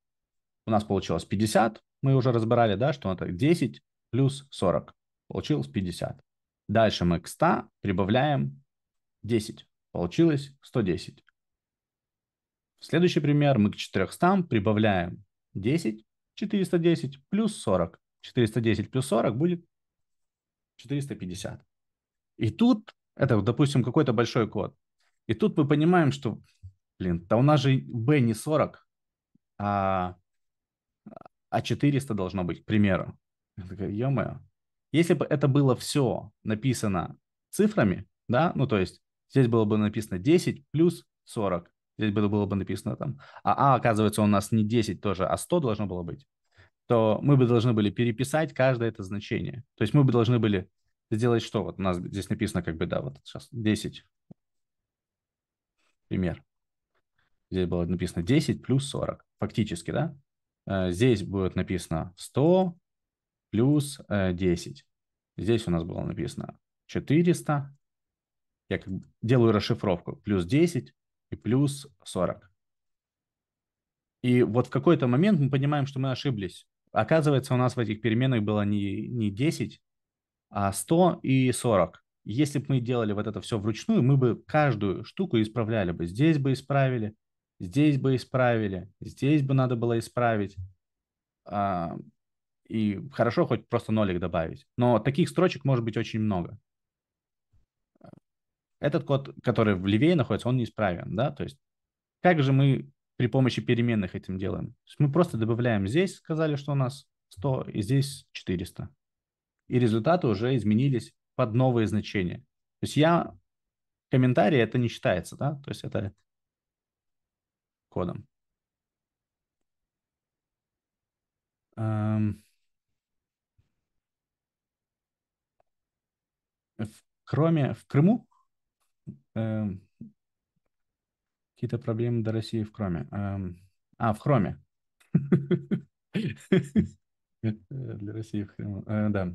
У нас получилось 50, мы уже разбирали, да, что это 10 плюс 40. Получилось 50. Дальше мы к 100 прибавляем 10. Получилось 110. В следующий пример мы к 400 прибавляем 10. 410 плюс 40. 410 плюс 40 будет 450. И тут, это, допустим, какой-то большой код. И тут мы понимаем, что, блин, да у нас же b не 40, а, а 400 должно быть, к примеру. Я такой, ё-моё. Если бы это было все написано цифрами, да, ну то есть здесь было бы написано 10 плюс 40, здесь было, было бы написано там, а, а оказывается у нас не 10 тоже, а 100 должно было быть то мы бы должны были переписать каждое это значение. То есть мы бы должны были сделать что? Вот у нас здесь написано как бы, да, вот сейчас 10. Пример. Здесь было написано 10 плюс 40, фактически, да? Э, здесь будет написано 100 плюс 10. Э, здесь у нас было написано 400. Я как бы делаю расшифровку. Плюс 10 и плюс 40. И вот в какой-то момент мы понимаем, что мы ошиблись. Оказывается, у нас в этих переменных было не, не 10, а 100 и 40. Если бы мы делали вот это все вручную, мы бы каждую штуку исправляли бы. Здесь бы исправили, здесь бы исправили, здесь бы надо было исправить. А, и хорошо хоть просто нолик добавить. Но таких строчек может быть очень много. Этот код, который в левее находится, он не исправен, да? То есть как же мы при помощи переменных этим делаем. То есть мы просто добавляем здесь, сказали, что у нас 100, и здесь 400. И результаты уже изменились под новые значения. То есть я... Комментарий это не считается, да? То есть это кодом. Эм. Э, в, кроме в Крыму эм, Какие-то проблемы до России в Кроме. Эм, а, в Хроме. Э, для России в Хроме. Э, да.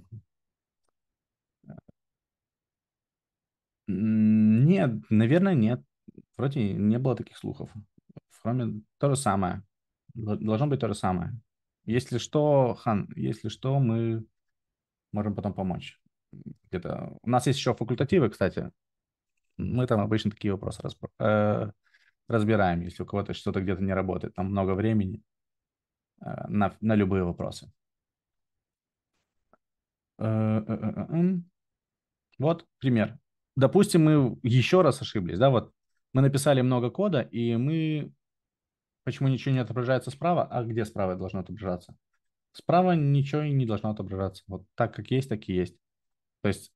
Нет, наверное, нет. Вроде не было таких слухов. В Хроме то же самое. Должно быть то же самое. Если что, Хан, если что, мы можем потом помочь. Где-то... У нас есть еще факультативы, кстати. Мы там обычно такие вопросы разбор... э, разбираем, если у кого-то что-то где-то не работает. Там много времени э, на, на любые вопросы. Э, э, вот пример. Допустим, мы еще раз ошиблись, да, вот мы написали много кода, и мы... Почему ничего не отображается справа? А где справа должно отображаться? Справа ничего и не должно отображаться. Вот так как есть, так и есть. То есть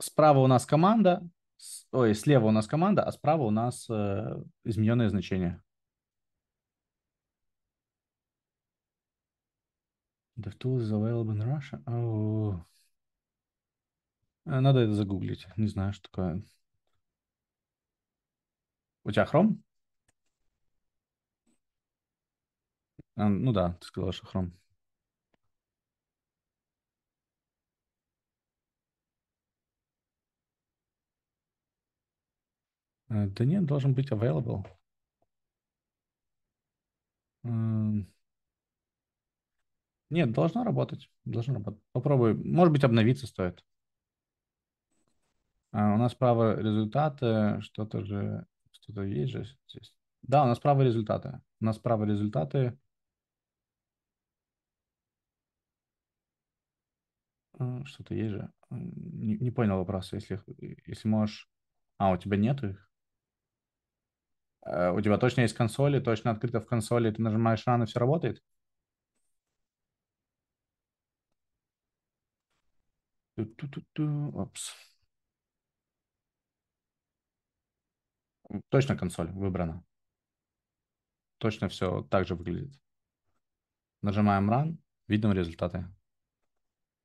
справа у нас команда, Ой, слева у нас команда, а справа у нас э, измененное значение. The tool is available in Russia. Oh. Надо это загуглить. Не знаю, что такое. У тебя хром? А, ну да, ты сказала, что Chrome. Э, да нет, должен быть available. Эм. Нет, должна работать. Должна работать. Попробуй. Может быть, обновиться стоит. А у нас справа результаты. Что-то же... Что-то есть же здесь. Да, у нас справа результаты. У нас справа результаты. Э, что-то есть же. Не, не понял вопроса, если, если можешь... А, у тебя нету их? Э, у тебя точно есть консоли, точно открыто в консоли, ты нажимаешь ран, и все работает? Ту-ту-ту-ту. Опс. Точно консоль выбрана. Точно все так же выглядит. Нажимаем Run, видим результаты.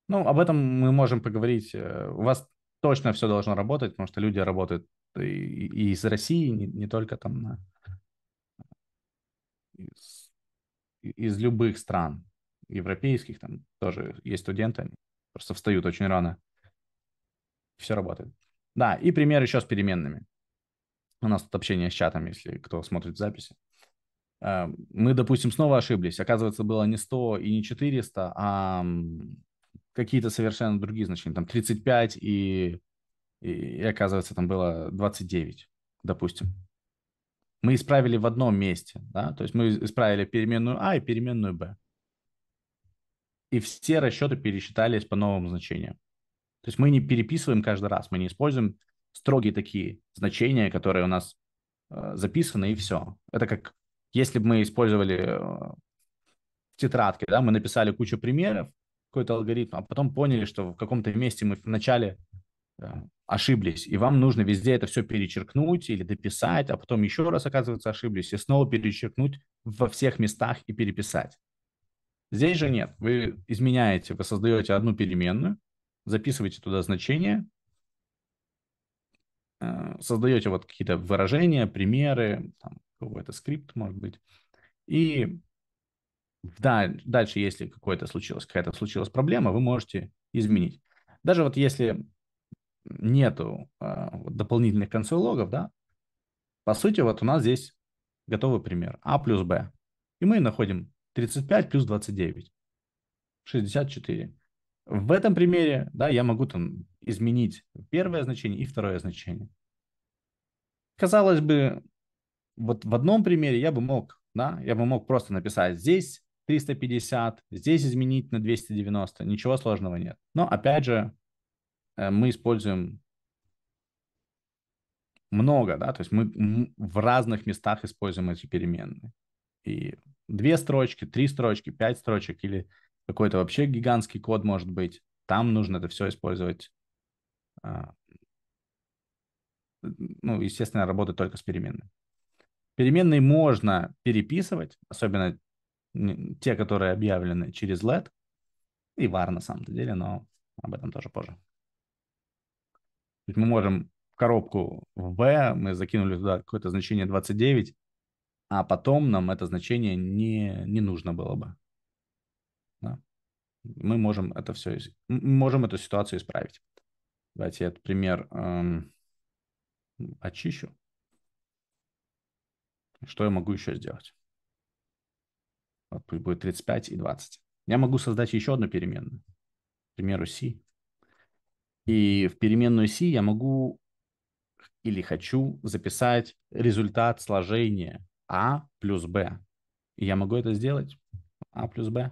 Ну, об этом мы можем поговорить. Э, у вас точно все должно работать, потому что люди работают и, и из России, не, не только там на, из, из любых стран европейских, там тоже есть студенты, они просто встают очень рано. Все работает. Да, и пример еще с переменными. У нас тут общение с чатом, если кто смотрит записи. Э, мы, допустим, снова ошиблись. Оказывается, было не 100 и не 400, а какие-то совершенно другие значения. Там 35 и и, и оказывается, там было 29, допустим. Мы исправили в одном месте, да, то есть мы исправили переменную А и переменную Б. И все расчеты пересчитались по новым значениям. То есть мы не переписываем каждый раз, мы не используем строгие такие значения, которые у нас э, записаны, и все. Это как если бы мы использовали э, в тетрадке, да, мы написали кучу примеров, какой-то алгоритм, а потом поняли, что в каком-то месте мы вначале Э, ошиблись, и вам нужно везде это все перечеркнуть или дописать, а потом еще раз, оказывается, ошиблись, и снова перечеркнуть во всех местах и переписать. Здесь же нет. Вы изменяете, вы создаете одну переменную, записываете туда значение, э, создаете вот какие-то выражения, примеры, какой-то скрипт, может быть, и дальше, если какое-то случилось, какая-то случилась проблема, вы можете изменить. Даже вот если нету э, дополнительных консоль-логов, да, по сути, вот у нас здесь готовый пример. А плюс Б. И мы находим 35 плюс 29. 64. В этом примере, да, я могу там изменить первое значение и второе значение. Казалось бы, вот в одном примере я бы мог, да, я бы мог просто написать здесь 350, здесь изменить на 290, ничего сложного нет. Но опять же, Э, мы используем много, да, то есть мы в разных местах используем эти переменные. И две строчки, три строчки, пять строчек или какой-то вообще гигантский код может быть. Там нужно это все использовать. А, ну, естественно, работать только с переменными. Переменные можно переписывать, особенно те, которые объявлены через LED и var на самом-то деле, но об этом тоже позже. Ведь мы можем коробку в B, мы закинули туда какое-то значение 29, а потом нам это значение не, не нужно было бы. Да. Мы можем это все, можем эту ситуацию исправить. Давайте я этот пример эм, очищу. Что я могу еще сделать? Вот пусть будет 35 и 20. Я могу создать еще одну переменную. К примеру, C. И в переменную C я могу или хочу записать результат сложения А плюс Б. И Я могу это сделать. А плюс Б.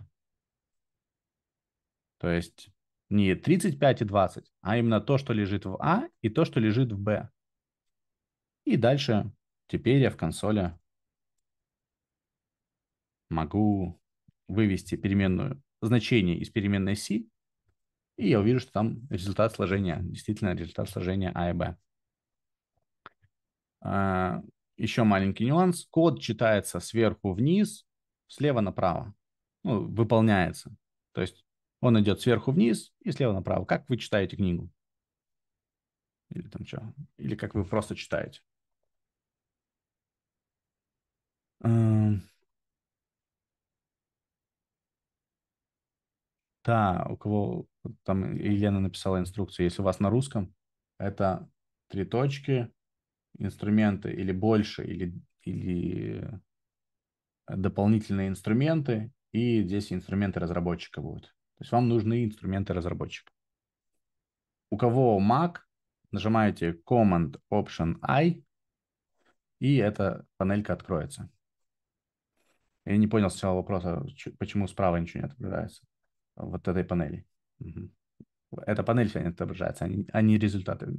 То есть не 35 и 20, а именно то, что лежит в А и то, что лежит в Б. И дальше теперь я в консоли могу вывести переменную значение из переменной C и я увижу, что там результат сложения, действительно результат сложения А и Б. А, Еще маленький нюанс. Код читается сверху вниз, слева направо. Ну, выполняется. То есть он идет сверху вниз и слева направо. Как вы читаете книгу? Или там что? Или как вы просто читаете? Да, у кого там Елена написала инструкцию. Если у вас на русском, это три точки, инструменты или больше, или, или э, дополнительные инструменты, и здесь инструменты разработчика будут. То есть вам нужны инструменты разработчика. У кого Mac, нажимаете Command Option I, и эта панелька откроется. Я не понял сначала вопроса, почему справа ничего не отображается вот этой панели. Угу. Это панель сегодня отображается, а не, а не результаты.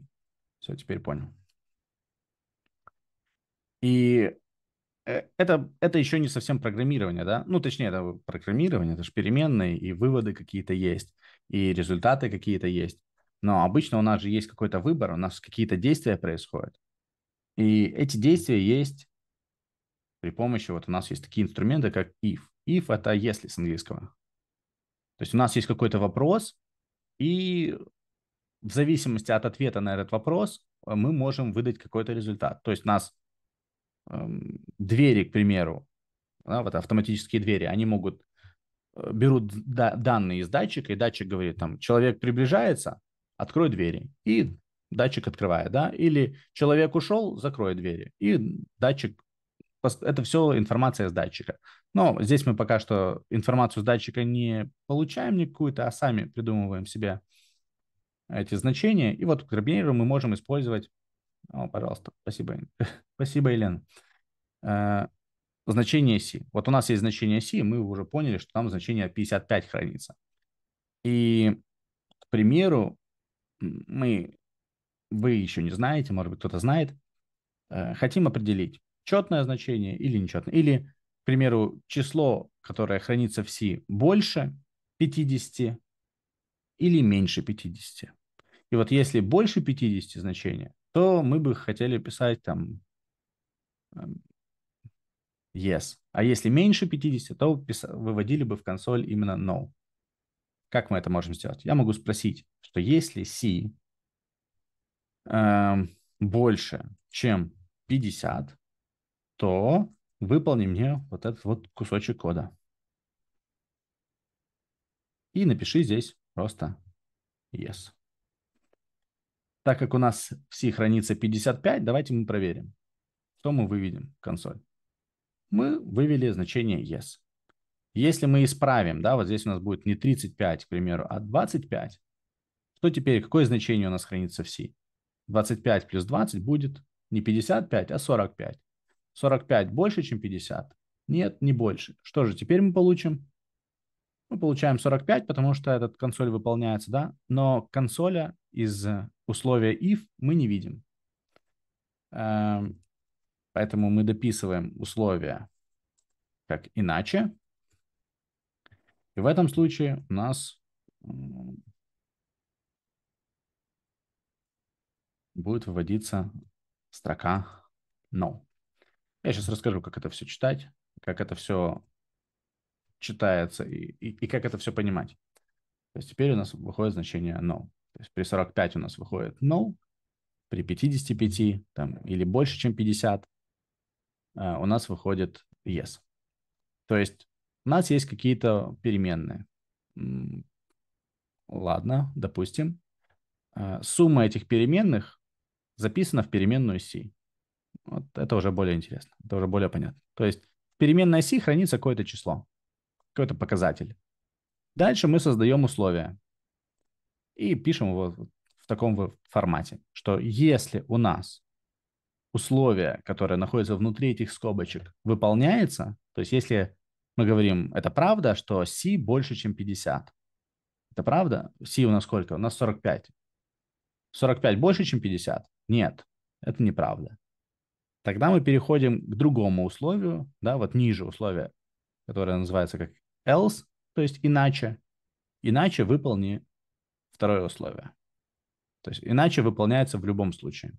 Все, теперь понял. И э, это, это еще не совсем программирование, да? Ну, точнее, это программирование, это же переменные, и выводы какие-то есть, и результаты какие-то есть. Но обычно у нас же есть какой-то выбор, у нас какие-то действия происходят. И эти действия есть при помощи, вот у нас есть такие инструменты, как if. If — это если с английского. То есть у нас есть какой-то вопрос, и в зависимости от ответа на этот вопрос э, мы можем выдать какой-то результат. То есть у нас эм, двери, к примеру, да, вот автоматические двери, они могут э, берут да, данные из датчика, и датчик говорит там, человек приближается, открой двери, и датчик открывает, да, или человек ушел, закрой двери, и датчик это все информация с датчика. Но здесь мы пока что информацию с датчика не получаем никакую-то, а сами придумываем себе эти значения. И вот карбинеру мы можем использовать... О, пожалуйста, спасибо, [laughs] спасибо, Елена. Э, значение C. Вот у нас есть значение C, мы уже поняли, что там значение 55 хранится. И, к примеру, мы, вы еще не знаете, может быть, кто-то знает, э, хотим определить, четное значение или нечетное. Или, к примеру, число, которое хранится в C, больше 50 или меньше 50. И вот если больше 50 значения, то мы бы хотели писать там эм, yes. А если меньше 50, то выводили бы в консоль именно no. Как мы это можем сделать? Я могу спросить, что если C э, эм, больше, чем 50, то выполни мне вот этот вот кусочек кода. И напиши здесь просто yes. Так как у нас в C хранится 55, давайте мы проверим, что мы выведем в консоль. Мы вывели значение yes. Если мы исправим, да, вот здесь у нас будет не 35, к примеру, а 25, что теперь, какое значение у нас хранится в C? 25 плюс 20 будет не 55, а 45. 45 больше, чем 50? Нет, не больше. Что же теперь мы получим? Мы получаем 45, потому что этот консоль выполняется, да? Но консоля из условия if мы не видим. Эм, поэтому мы дописываем условия как иначе. И в этом случае у нас будет выводиться строка no. Я сейчас расскажу, как это все читать, как это все читается и, и, и как это все понимать. То есть теперь у нас выходит значение no. То есть при 45 у нас выходит no, при 55 там, или больше, чем 50 а, у нас выходит yes. То есть у нас есть какие-то переменные. Ладно, допустим. А, сумма этих переменных записана в переменную c. Вот это уже более интересно, это уже более понятно. То есть в переменной оси хранится какое-то число, какой-то показатель. Дальше мы создаем условия и пишем его в таком формате, что если у нас условие, которое находится внутри этих скобочек, выполняется, то есть если мы говорим, это правда, что C больше, чем 50, это правда? C у нас сколько? У нас 45. 45 больше, чем 50? Нет, это неправда. Тогда мы переходим к другому условию, да, вот ниже условия, которое называется как else, то есть иначе. Иначе выполни второе условие. То есть иначе выполняется в любом случае.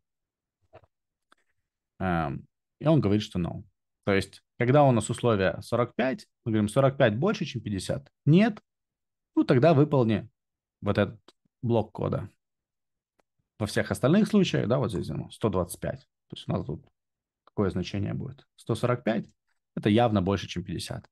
Эм, и он говорит, что no. То есть, когда у нас условие 45, мы говорим 45 больше, чем 50. Нет. Ну, тогда выполни вот этот блок кода. Во всех остальных случаях, да, вот здесь 125. То есть у нас тут какое значение будет? 145 – это явно больше, чем 50.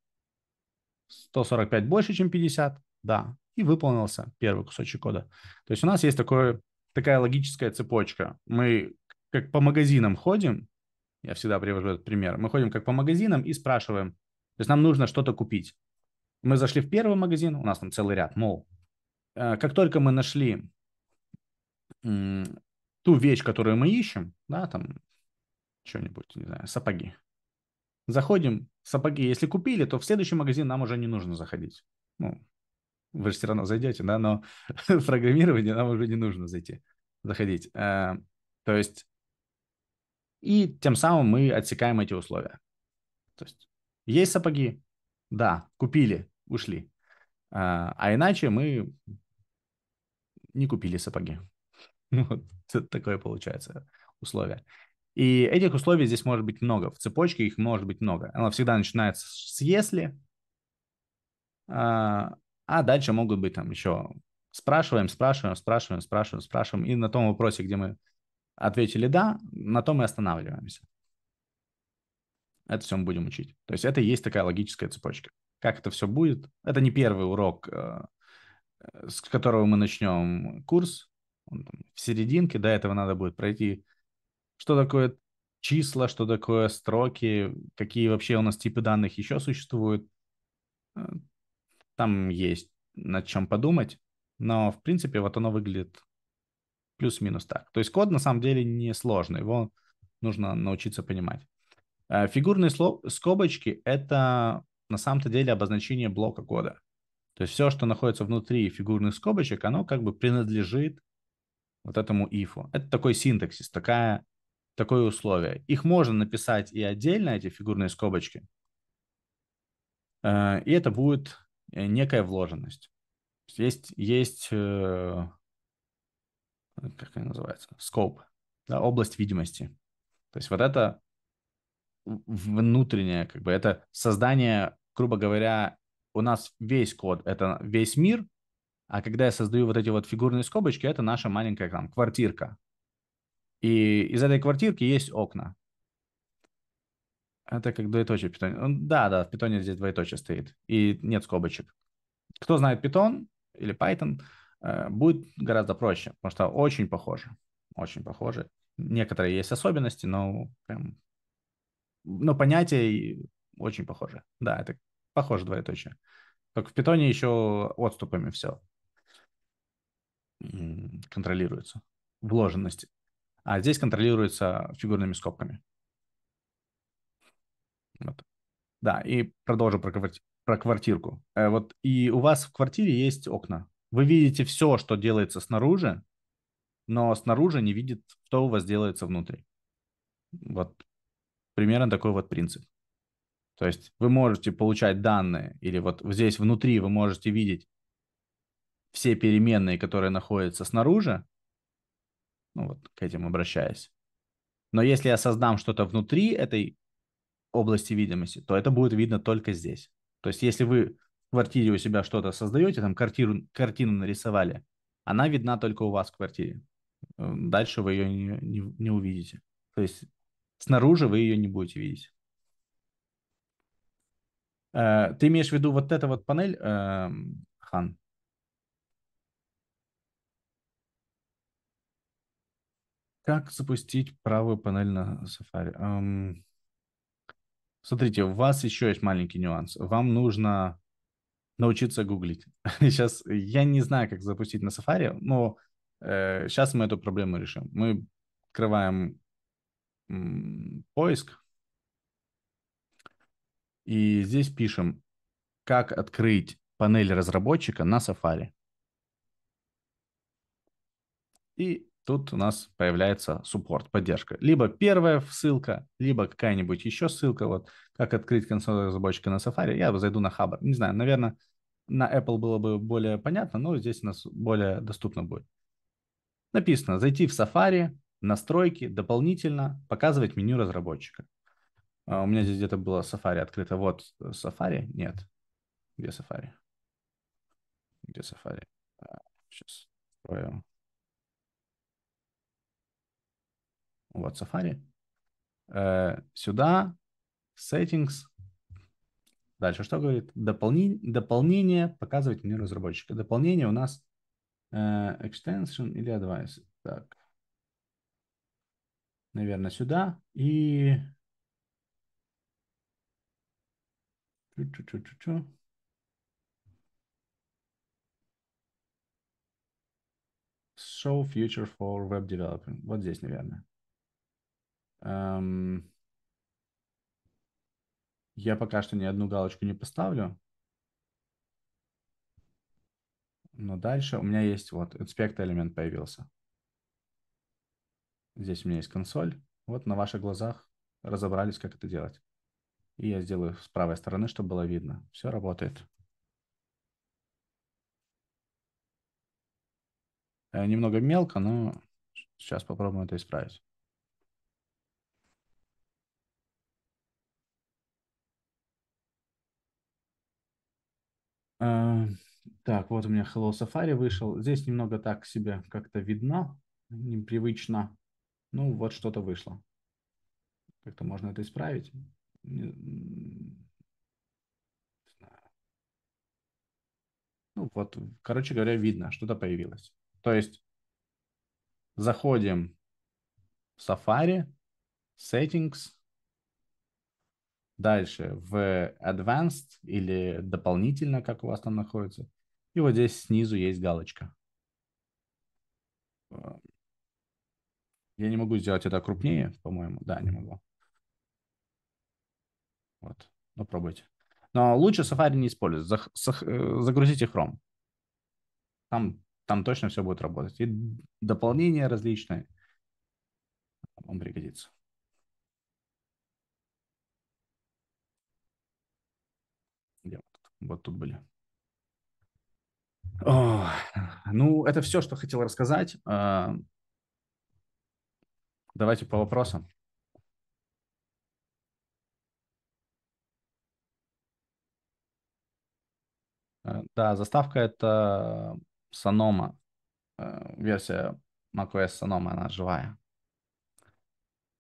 145 больше, чем 50, да, и выполнился первый кусочек кода. То есть у нас есть такое, такая логическая цепочка. Мы как по магазинам ходим, я всегда привожу этот пример, мы ходим как по магазинам и спрашиваем, то есть нам нужно что-то купить. Мы зашли в первый магазин, у нас там целый ряд, мол, э, как только мы нашли ту вещь, которую мы ищем, да, там что-нибудь, не знаю, сапоги. Заходим, сапоги, если купили, то в следующий магазин нам уже не нужно заходить. Ну, вы же все равно зайдете, да, но в [laughs] программирование нам уже не нужно зайти, заходить. Э, то есть, и тем самым мы отсекаем эти условия. То есть, есть сапоги, да, купили, ушли. Э, а иначе мы не купили сапоги. [laughs] Вот такое получается условие. И этих условий здесь может быть много. В цепочке их может быть много. Она всегда начинается с «если», а, а дальше могут быть там еще спрашиваем, спрашиваем, спрашиваем, спрашиваем, спрашиваем. И на том вопросе, где мы ответили «да», на том и останавливаемся. Это все мы будем учить. То есть это и есть такая логическая цепочка. Как это все будет? Это не первый урок, э, с которого мы начнем курс. Он в серединке, до этого надо будет пройти что такое числа, что такое строки, какие вообще у нас типы данных еще существуют. Э, там есть над чем подумать, но в принципе вот оно выглядит плюс-минус так. То есть код на самом деле не сложный, его нужно научиться понимать. Э, фигурные скобочки — это на самом-то деле обозначение блока кода. То есть все, что находится внутри фигурных скобочек, оно как бы принадлежит вот этому if. Это такой синтаксис, такая такое условие. Их можно написать и отдельно, эти фигурные скобочки, э, и это будет э, некая вложенность. Есть, есть э, как она называется, скоп, да, область видимости. То есть вот это внутреннее, как бы это создание, грубо говоря, у нас весь код, это весь мир, а когда я создаю вот эти вот фигурные скобочки, это наша маленькая там квартирка, и из этой квартирки есть окна. Это как двоеточие питон. Да, да, в питоне здесь двоеточие стоит. И нет скобочек. Кто знает питон или Python, э, будет гораздо проще, потому что очень похоже. Очень похоже. Некоторые есть особенности, но прям... Но понятия очень похоже. Да, это похоже двоеточие. Только в питоне еще отступами все контролируется. Вложенность а здесь контролируется фигурными скобками. Вот. Да, и продолжу про, кварти- про квартирку. Э, вот и у вас в квартире есть окна. Вы видите все, что делается снаружи, но снаружи не видит, что у вас делается внутри. Вот примерно такой вот принцип. То есть вы можете получать данные, или вот здесь внутри вы можете видеть все переменные, которые находятся снаружи, ну вот к этим обращаясь. Но если я создам что-то внутри этой области видимости, то это будет видно только здесь. То есть если вы в квартире у себя что-то создаете, там картину, картину нарисовали, она видна только у вас в квартире. Эм, дальше вы ее не, не, не увидите. То есть снаружи вы ее не будете видеть. Э, ты имеешь в виду вот эту вот панель, эм, Хан? Как запустить правую панель на Safari? Эм... Смотрите, у вас еще есть маленький нюанс. Вам нужно научиться гуглить. [laughs] Сейчас я не знаю, как запустить на Safari, но э, сейчас мы эту проблему решим. Мы открываем м, поиск и здесь пишем, как открыть панель разработчика на Safari. И тут у нас появляется суппорт, поддержка. Либо первая ссылка, либо какая-нибудь еще ссылка. Вот как открыть консоль разработчика на Safari. Я зайду на Хабр. Не знаю, наверное, на Apple было бы более понятно, но здесь у нас более доступно будет. Написано «Зайти в Safari, настройки, дополнительно показывать меню разработчика». А, у меня здесь где-то было Safari открыто. Вот э, Safari? Нет. Где Safari? Где Safari? Сейчас вот Safari, э, сюда, Settings, дальше что говорит? Дополни, дополнение показывать меню разработчика. Дополнение у нас э, Extension или Advice. Так, наверное, сюда и... чу чу Чу -чу -чу show future for web developing. Вот здесь, наверное. Эм, я пока что ни одну галочку не поставлю. Но дальше у меня есть вот инспект элемент появился. Здесь у меня есть консоль. Вот на ваших глазах разобрались, как это делать. И я сделаю с правой стороны, чтобы было видно. Все работает. Э, немного мелко, но сейчас попробуем это исправить. А, так, вот у меня Hello Safari вышел. Здесь немного так себе как-то видно, непривычно. Ну, вот что-то вышло. Как-то можно это исправить. Ну, вот, короче говоря, видно, что-то появилось. То есть заходим в Safari, Settings, Дальше в Advanced или дополнительно, как у вас там находится. И вот здесь снизу есть галочка. Э, я не могу сделать это крупнее, по-моему. Да, не могу. Вот, ну пробуйте. Но лучше Safari не использовать. Зах э, загрузите Chrome. Там, там точно все будет работать. И дополнения различные. вам пригодится. Вот тут были. О, ну, это все, что хотел рассказать. А, давайте по вопросам. Э, да, заставка это Sonoma. Э, версия macOS Sonoma, она живая.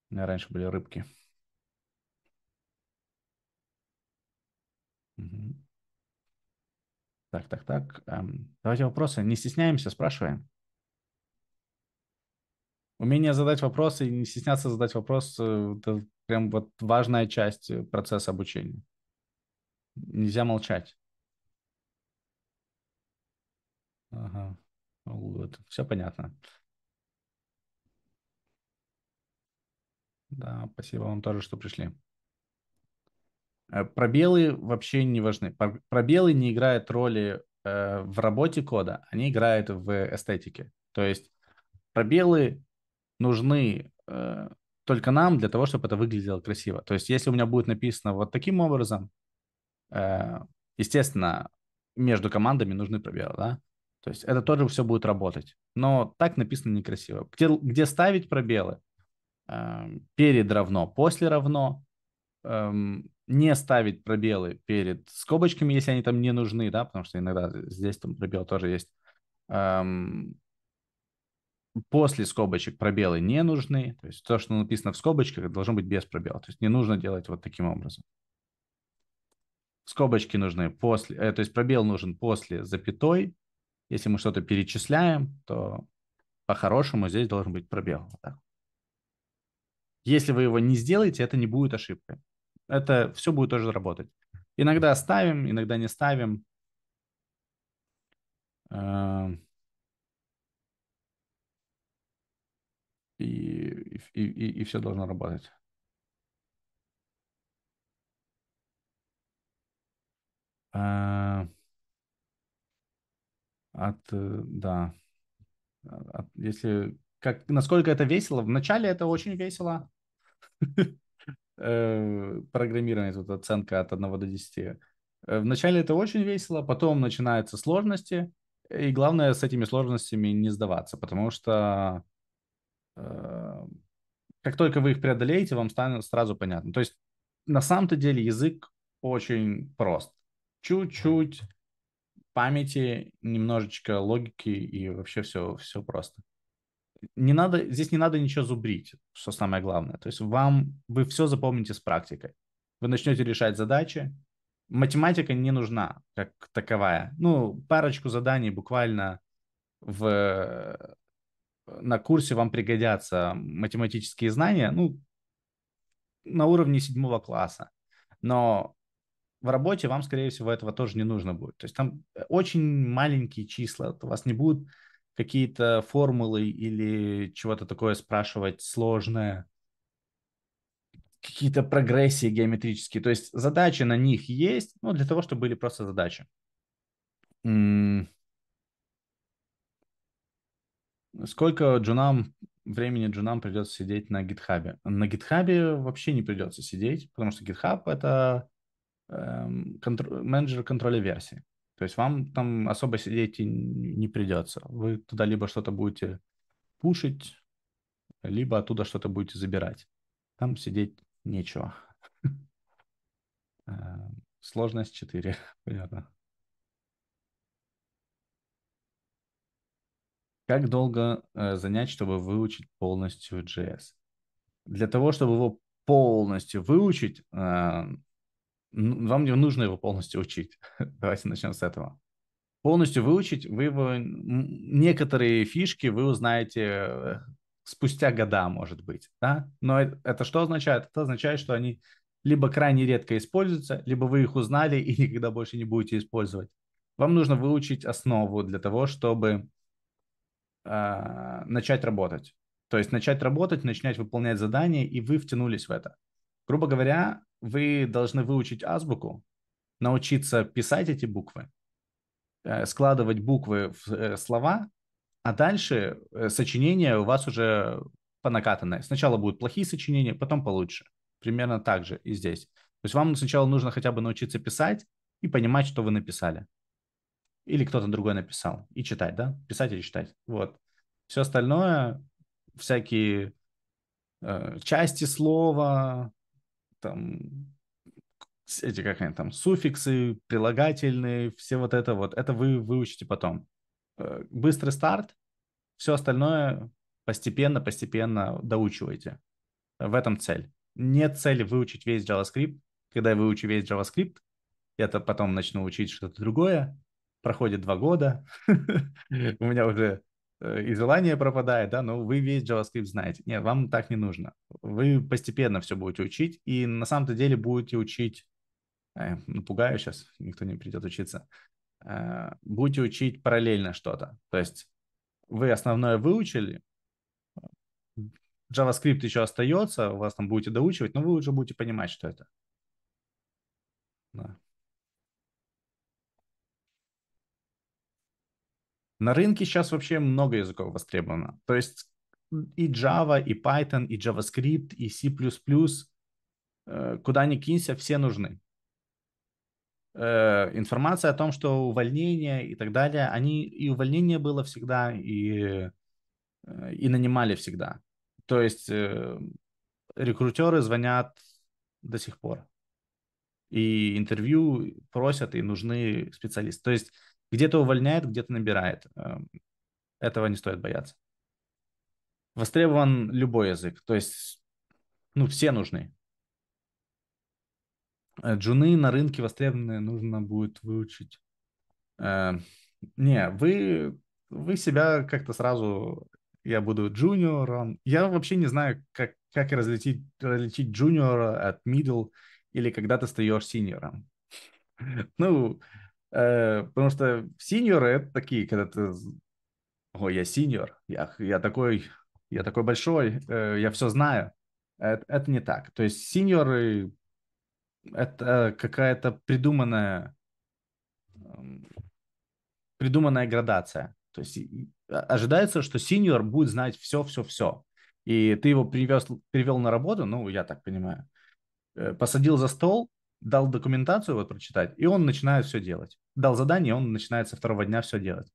У меня раньше были рыбки. Угу. Так, так, так. Эм, давайте вопросы. Не стесняемся, спрашиваем. Умение задать вопросы и не стесняться задать вопрос э, – это прям вот важная часть э, процесса обучения. Нельзя молчать. Ага. Вот. Все понятно. Да, спасибо вам тоже, что пришли. Э, пробелы вообще не важны. Пробелы не играют роли э, в работе кода, они играют в эстетике. То есть пробелы нужны э, только нам для того, чтобы это выглядело красиво. То есть если у меня будет написано вот таким образом, э, естественно, между командами нужны пробелы, да? То есть это тоже все будет работать. Но так написано некрасиво. Где, где ставить пробелы? Э, перед равно, после равно, эм, не ставить пробелы перед скобочками, если они там не нужны, да, потому что иногда здесь там пробел тоже есть. Эм, после скобочек пробелы не нужны, то есть то, что написано в скобочках, должно быть без пробела, то есть не нужно делать вот таким образом. Скобочки нужны после, э, то есть пробел нужен после запятой, если мы что-то перечисляем, то по-хорошему здесь должен быть пробел. Вот так. Если вы его не сделаете, это не будет ошибкой. Это все будет тоже работать. Иногда ставим, иногда не ставим. Э, и, и, и, и все должно работать. Э, от, э, да. От, если как, насколько это весело. Вначале это очень весело. [laughs] э, вот оценка от 1 до 10. Э, вначале это очень весело, потом начинаются сложности, и главное с этими сложностями не сдаваться, потому что э, как только вы их преодолеете, вам станет сразу понятно. То есть на самом-то деле язык очень прост. Чуть-чуть памяти, немножечко логики и вообще все, все просто не надо, здесь не надо ничего зубрить, что самое главное. То есть вам, вы все запомните с практикой. Вы начнете решать задачи. Математика не нужна как таковая. Ну, парочку заданий буквально в, на курсе вам пригодятся математические знания, ну, на уровне седьмого класса. Но в работе вам, скорее всего, этого тоже не нужно будет. То есть там э, очень маленькие числа. У вас не будет какие-то формулы или чего-то такое спрашивать сложное, какие-то прогрессии геометрические. То есть задачи на них есть, ну, для того, чтобы были просто задачи. Сколько джунам, времени джунам придется сидеть на гитхабе? На гитхабе вообще не придется сидеть, потому что гитхаб — это эм, контр- менеджер контроля версии. То есть вам там особо сидеть и не придется. Вы туда либо что-то будете пушить, либо оттуда что-то будете забирать. Там сидеть нечего. [laughs] Э, сложность 4, [laughs] понятно. Как долго э, занять, чтобы выучить полностью JS? Для того, чтобы его полностью выучить, э, вам не нужно его полностью учить. [laughs] Давайте начнем с этого. Полностью выучить вы его, некоторые фишки вы узнаете э, спустя года, может быть. Да? Но это, что означает? Это означает, что они либо крайне редко используются, либо вы их узнали и никогда больше не будете использовать. Вам нужно выучить основу для того, чтобы э, начать работать. То есть начать работать, начать выполнять задания, и вы втянулись в это. Грубо говоря, вы должны выучить азбуку, научиться писать эти буквы, э, складывать буквы в э, слова, а дальше э, сочинение у вас уже понакатанное. Сначала будут плохие сочинения, потом получше. Примерно так же и здесь. То есть вам сначала нужно хотя бы научиться писать и понимать, что вы написали. Или кто-то другой написал. И читать, да? Писать или читать. Вот. Все остальное, всякие э, части слова, там эти как они там суффиксы, прилагательные, все вот это вот. Это вы выучите потом. Э, быстрый старт, все остальное постепенно, постепенно доучивайте. В этом цель. Нет цели выучить весь JavaScript. Когда я выучу весь JavaScript, я-то потом начну учить что-то другое. Проходит два года, [laughs] у меня уже Э, и желание пропадает, да, но вы весь JavaScript знаете. Нет, вам так не нужно. Вы постепенно все будете учить, и на самом-то деле будете учить, э, пугаю сейчас, никто не придет учиться, э, будете учить параллельно что-то. То есть вы основное выучили, JavaScript еще остается, у вас там будете доучивать, но вы уже будете понимать, что это. Да. На рынке сейчас вообще много языков востребовано. То есть и Java, и Python, и JavaScript, и C++, э, куда ни кинься, все нужны. Э, информация о том, что увольнения и так далее, они и увольнение было всегда, и, э, и нанимали всегда. То есть рекрутеры звонят до сих пор. И интервью просят, и нужны специалисты. То есть где-то увольняет, где-то набирает. Эм, этого не стоит бояться. Востребован любой язык, то есть, ну, все нужны. Э, джуны на рынке востребованные нужно будет выучить. Э, не, вы, вы себя как-то сразу... Я буду джуниором. Я вообще не знаю, как, как различить, различить джуниора от middle или когда ты стаешь синьором. [laughs] Ну, Э, потому что синьоры это такие, когда ты... Ой, я синьор, я, я такой, я такой большой, э, я все знаю. Это, это не так. То есть синьоры это какая-то придуманная эм, придуманная градация. То есть а, ожидается, что синьор будет знать все-все-все. И ты его привез, привел на работу, ну, я так понимаю, э, посадил за стол, дал документацию вот прочитать, и он начинает все делать. Дал задание, он начинает со второго дня все делать.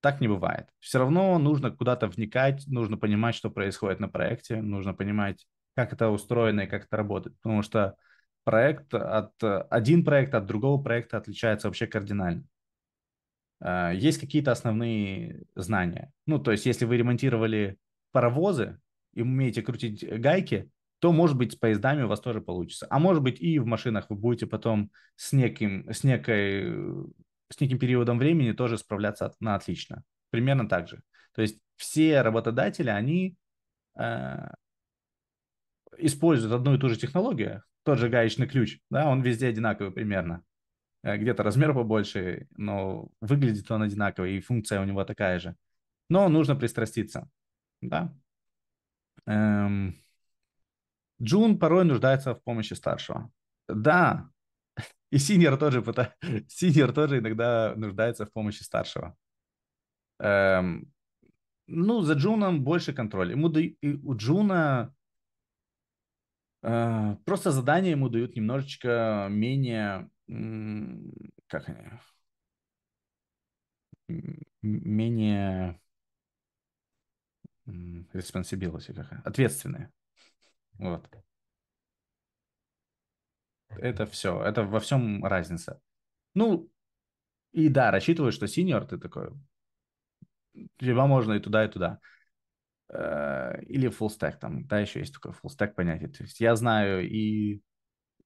Так не бывает. Все равно нужно куда-то вникать, нужно понимать, что происходит на проекте, нужно понимать, как это устроено и как это работает. Потому что проект от, один проект от другого проекта отличается вообще кардинально. А, есть какие-то основные знания. Ну, то есть, если вы ремонтировали паровозы и умеете крутить гайки, то, может быть, с поездами у вас тоже получится. А может быть, и в машинах вы будете потом с, неким, с, некой, с неким периодом времени тоже справляться от, на отлично. Примерно так же. То есть все работодатели, они э, используют одну и ту же технологию, тот же гаечный ключ, да, он везде одинаковый примерно. Э, где-то размер побольше, но выглядит он одинаково, и функция у него такая же. Но нужно пристраститься, да. Эм, Джун порой нуждается в помощи старшего. Да, и синьор тоже, пыта... синьор тоже иногда нуждается в помощи старшего. Эм... Ну, за Джуном больше контроль. Ему да... И у Джуна э... просто задания ему дают немножечко менее... Как они? Менее... Responsibility, какая, Ответственные. Вот. Это все. Это во всем разница. Ну, и да, рассчитываю, что синьор ты такой. Либо можно и туда, и туда. Э, или full stack там. Да, еще есть такое full stack понятие. То есть я знаю и,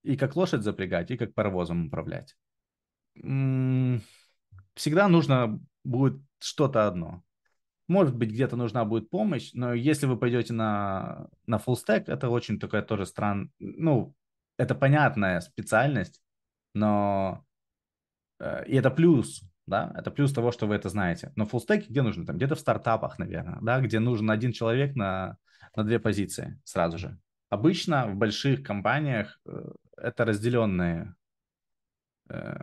и как лошадь запрягать, и как паровозом управлять. Всегда нужно будет что-то одно. Может быть, где-то нужна будет помощь, но если вы пойдете на, на full stack, это очень такая тоже стран... Ну, это понятная специальность, но... Э, и это плюс, да, это плюс того, что вы это знаете. Но full stack где нужны? Там где-то в стартапах, наверное, да, где нужен один человек на, на две позиции сразу же. Обычно в больших компаниях э, это разделенные, э,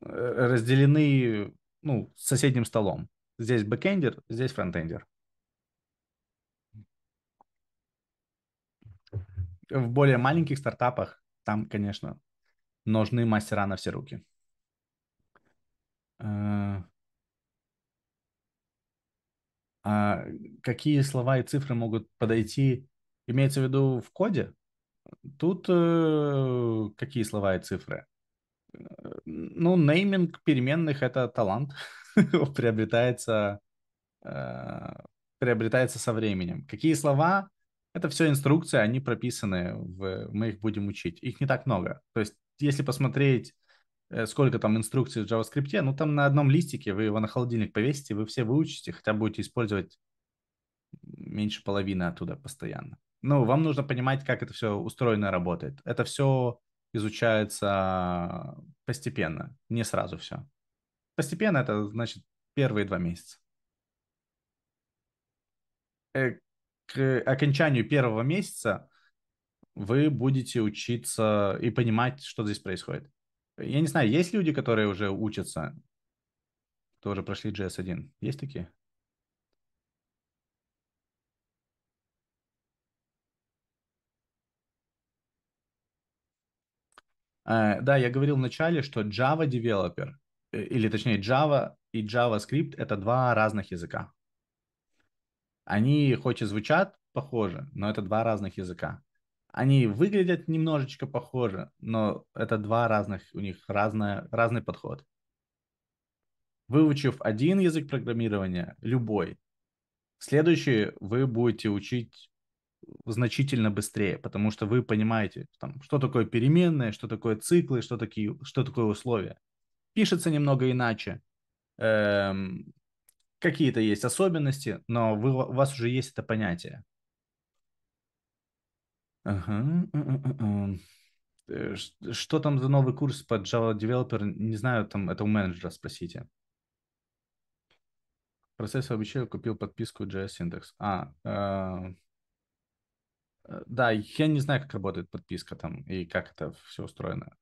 разделены ну, с соседним столом. Здесь бэкендер, здесь фронтендер. В более маленьких стартапах там, конечно, нужны мастера на все руки. Э, а какие слова и цифры могут подойти? Имеется в виду в коде? Тут э, какие слова и цифры? ну, нейминг переменных — это талант. [laughs] приобретается, э, приобретается со временем. Какие слова? Это все инструкции, они прописаны, в, мы их будем учить. Их не так много. То есть, если посмотреть, э, сколько там инструкций в JavaScript, ну, там на одном листике вы его на холодильник повесите, вы все выучите, хотя будете использовать меньше половины оттуда постоянно. Ну, вам нужно понимать, как это все устроено и работает. Это все изучается постепенно, не сразу все. Постепенно это значит первые два месяца. Э, к окончанию первого месяца вы будете учиться и понимать, что здесь происходит. Я не знаю, есть люди, которые уже учатся, тоже прошли JS1? Есть такие? Э, да, я говорил вначале, что Java Developer, э, или точнее Java и JavaScript — это два разных языка. Они хоть и звучат похоже, но это два разных языка. Они выглядят немножечко похоже, но это два разных, у них разная, разный подход. Выучив один язык программирования, любой, следующий вы будете учить значительно быстрее, потому что вы понимаете, там, что такое переменные, что такое циклы, что, такие, что такое условия. Пишется немного иначе, эм, какие-то есть особенности, но вы, у вас уже есть это понятие. Ага. Э, что там за новый курс по Java Developer? Не знаю, там это у менеджера спросите. Процесс обучения купил подписку JS Index. А, э, Э, да, я не знаю, как работает подписка там и как это все устроено.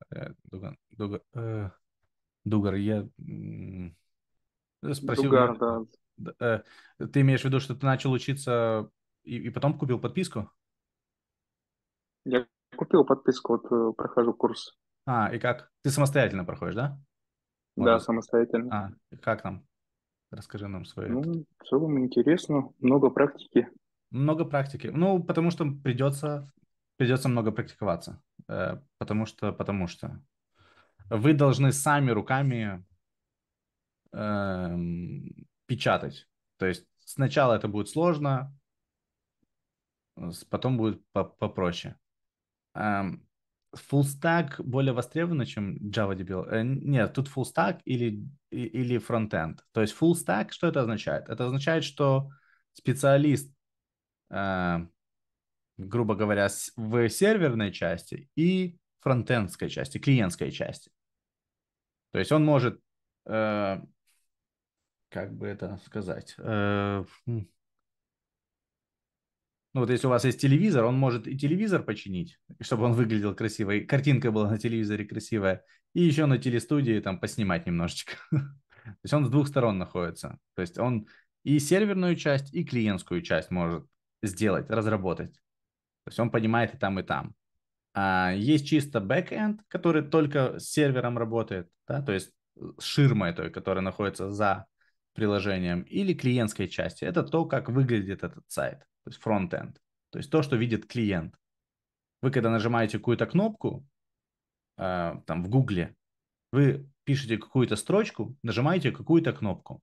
Дуган, э, Дугар, э, Дугар я э, спросил... Дугар, да. Ты имеешь в виду, что ты начал учиться и, и потом купил подписку? Я купил подписку, вот прохожу курс. А, и как? Ты самостоятельно проходишь, да? Может? Да, самостоятельно. А, как там? Расскажи нам свое. Ну, в целом интересно, много практики. Много практики. Ну, потому что придется, придется много практиковаться. Э, потому что, потому что. Вы должны сами руками э, печатать. То есть сначала это будет сложно, потом будет попроще. Эм, full stack более востребовано, чем Java DBL. Э, нет, тут full stack или, или front end. То есть full stack, что это означает? Это означает, что специалист Э, грубо говоря, в серверной части и фронтендской части, клиентской части. То есть он может, э, как бы это сказать, э, ну вот если у вас есть телевизор, он может и телевизор починить, чтобы он выглядел красиво, и картинка была на телевизоре красивая, и еще на телестудии там поснимать немножечко. [laughs] То есть он с двух сторон находится. То есть он и серверную часть, и клиентскую часть может сделать, разработать. То есть он понимает и там, и там. А есть чисто бэкэнд, который только с сервером работает, да, то есть э, с ширмой той, которая находится за приложением, или клиентской части. Это то, как выглядит этот сайт, то есть фронтенд, то есть то, что видит клиент. Вы когда нажимаете какую-то кнопку, э, там в Гугле, вы пишете какую-то строчку, нажимаете какую-то кнопку.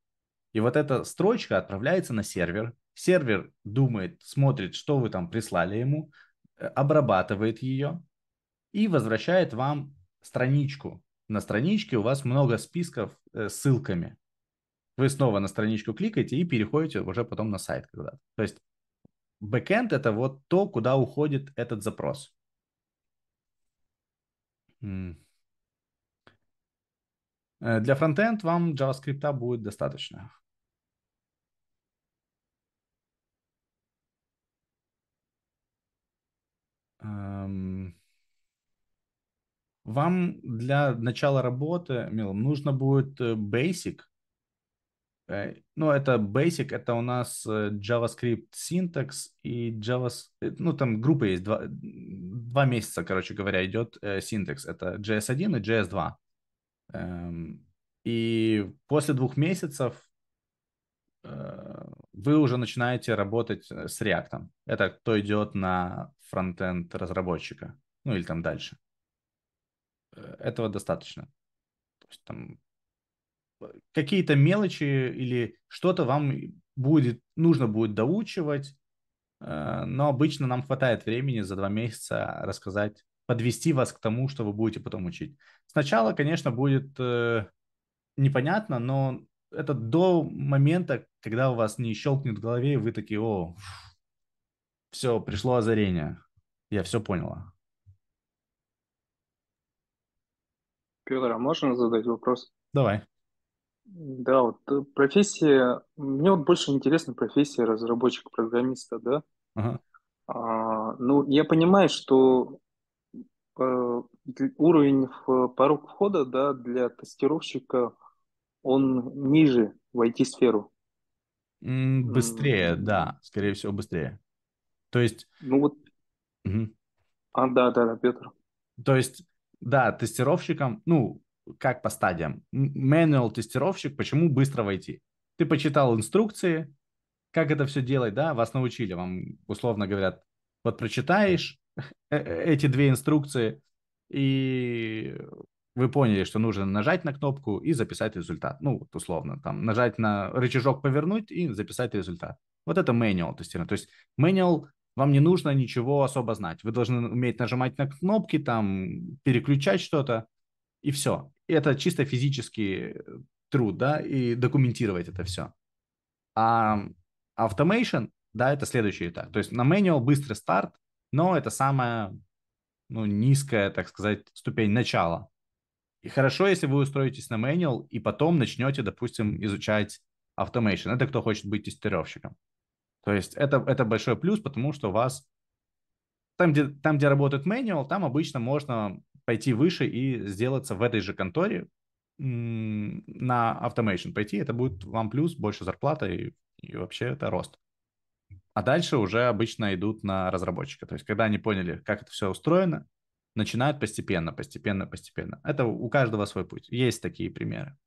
И вот эта строчка отправляется на сервер. Сервер думает, смотрит, что вы там прислали ему, э, обрабатывает ее и возвращает вам страничку. На страничке у вас много списков э, с ссылками. Вы снова на страничку кликаете и переходите уже потом на сайт когда-то. есть бэкенд это вот то, куда уходит этот запрос. Э, для фронтенд вам JavaScript будет достаточно. вам для начала работы, Милом, нужно будет э, basic. Э, ну, это basic, это у нас э, JavaScript синтакс и JavaScript, ну, там группа есть, два, два месяца, короче говоря, идет синтакс. Это JS1 и JS2. Эм, и после двух месяцев вы уже начинаете работать с React. Это кто идет на фронтенд разработчика, ну или там дальше. Э, этого достаточно. То есть там э, какие-то мелочи или что-то вам будет, нужно будет доучивать, э, но обычно нам хватает времени за два месяца рассказать, подвести вас к тому, что вы будете потом учить. Сначала, конечно, будет непонятно, но это до момента, когда у вас не щелкнет в голове, и вы такие, о, фу, все, пришло озарение. Я все поняла. Петр, а можно задать вопрос? Давай. Да, вот э, профессия, мне вот больше интересна профессия разработчика-программиста, да? Ага. А, ну, я понимаю, что э, уровень в, порог входа, да, для тестировщика, он ниже в IT-сферу. Быстрее, да, скорее всего, быстрее. То есть... Ну вот... Угу. А, да, да, да, Петр. То есть, да, тестировщикам, ну, как по стадиям, manual тестировщик, почему быстро войти? Ты почитал инструкции, как это все делать, да, вас научили, вам условно говорят, вот прочитаешь э, э, эти две инструкции, и вы поняли, что нужно нажать на кнопку и записать результат. Ну, вот условно, там, нажать на рычажок повернуть и записать результат. Вот это manual тестирование. То есть manual вам не нужно ничего особо знать. Вы должны уметь нажимать на кнопки, там, переключать что-то, и все. Это чисто физический э, труд, да, и документировать это все. А automation, да, это следующий этап. То есть на manual быстрый старт, но это самая ну, низкая, так сказать, ступень начала. И хорошо, если вы устроитесь на manual и потом начнете, допустим, изучать automation. Это кто хочет быть тестировщиком. То есть это, это большой плюс, потому что вас там где, там, где работает manual, там обычно можно пойти выше и сделаться в этой же конторе на automation пойти, это будет вам плюс, больше зарплата и, и вообще это рост. А дальше уже обычно идут на разработчика. То есть, когда они поняли, как это все устроено, начинают постепенно, постепенно, постепенно. Это у каждого свой путь. Есть такие примеры.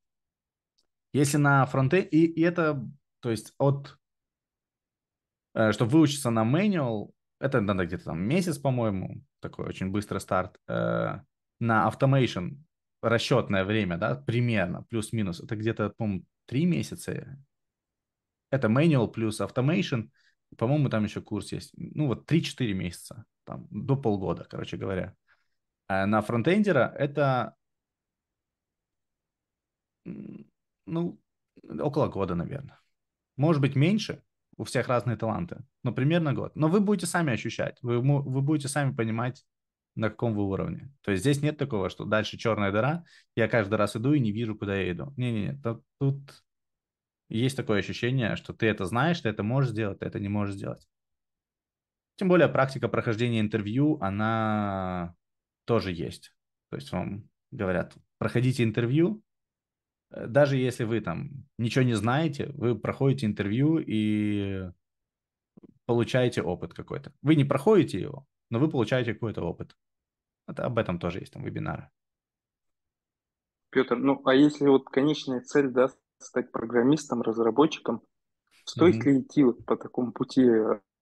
Если на фронте, и, и это, то есть от Э, чтобы выучиться на manual, это надо где-то там месяц, по-моему, такой очень быстрый старт. Э, на automation расчетное время, да, примерно, плюс-минус, это где-то, по-моему, три месяца. Это manual плюс automation. По-моему, там еще курс есть. Ну, вот 3-4 месяца, там, до полгода, короче говоря. А на фронтендера это, ну, около года, наверное. Может быть, меньше, у всех разные таланты, но примерно год. Но вы будете сами ощущать, вы, вы будете сами понимать, на каком вы уровне. То есть здесь нет такого, что дальше черная дыра, я каждый раз иду и не вижу, куда я иду. Не-не-не, тут есть такое ощущение, что ты это знаешь, ты это можешь сделать, ты это не можешь сделать. Тем более практика прохождения интервью, она тоже есть. То есть вам говорят, проходите интервью, Э, даже если вы там ничего не знаете, вы проходите интервью и получаете опыт какой-то. Вы не проходите его, но вы получаете какой-то опыт. Это, об этом тоже есть там вебинары. Петр, ну а если вот конечная цель, да, стать программистом, разработчиком, стоит mm-hmm. ли идти вот по такому пути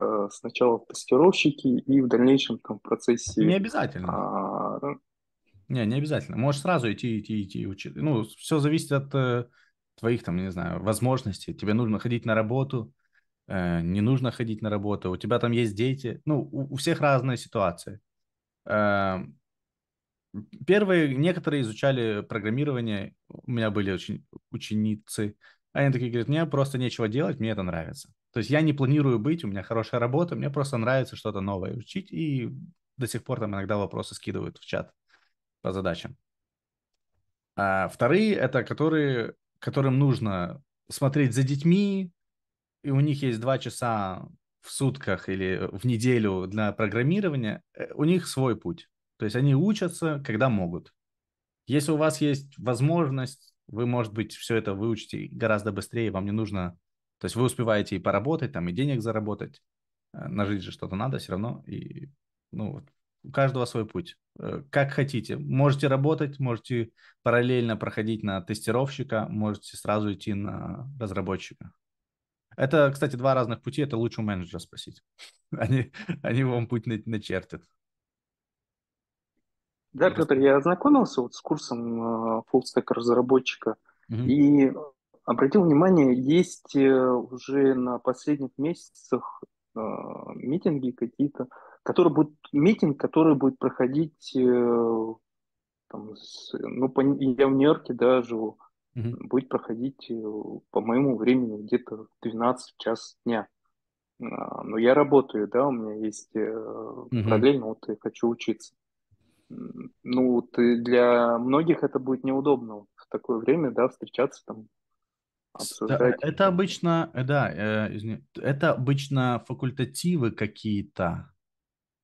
э, сначала в тестировщики и в дальнейшем там в процессе... Не обязательно. А, не, не обязательно. Можешь сразу идти, идти, идти, учить. Ну, все зависит от э, твоих, там, не знаю, возможностей. Тебе нужно ходить на работу, э, не нужно ходить на работу. У тебя там есть дети. Ну, у, у всех разные ситуации. Э, первые, некоторые изучали программирование. У меня были очень ученицы. Они такие говорят, мне просто нечего делать, мне это нравится. То есть я не планирую быть, у меня хорошая работа, мне просто нравится что-то новое учить. И до сих пор там иногда вопросы скидывают в чат по задачам. А вторые – это которые, которым нужно смотреть за детьми, и у них есть два часа в сутках или в неделю для программирования, э, у них свой путь. То есть они учатся, когда могут. Если у вас есть возможность, вы, может быть, все это выучите гораздо быстрее, вам не нужно... То есть вы успеваете и поработать, там, и денег заработать. Э, Нажить же что-то надо все равно. И, ну, вот, у каждого свой путь. Э, как хотите. Можете работать, можете параллельно проходить на тестировщика, можете сразу идти на разработчика. Это, кстати, два разных пути. Это лучше у менеджера спросить. [laughs] Они, они вам путь начертят. Да, Петр, я ознакомился вот с курсом фуллстек э, разработчика угу. и обратил внимание, есть э, уже на последних месяцах митинги какие-то, который будет, митинг, который будет проходить, э, там, с, ну, по, я в Нью-Йорке, да, живу, Mm-hmm. будет проходить, э, по моему времени, где-то в 12 час дня. А, но я работаю, да, у меня есть угу. Mm-hmm. параллельно, вот я хочу учиться. Ну, вот для многих это будет неудобно в такое время, да, встречаться там, э, обсуждать. Это обычно, да, это обычно факультативы какие-то,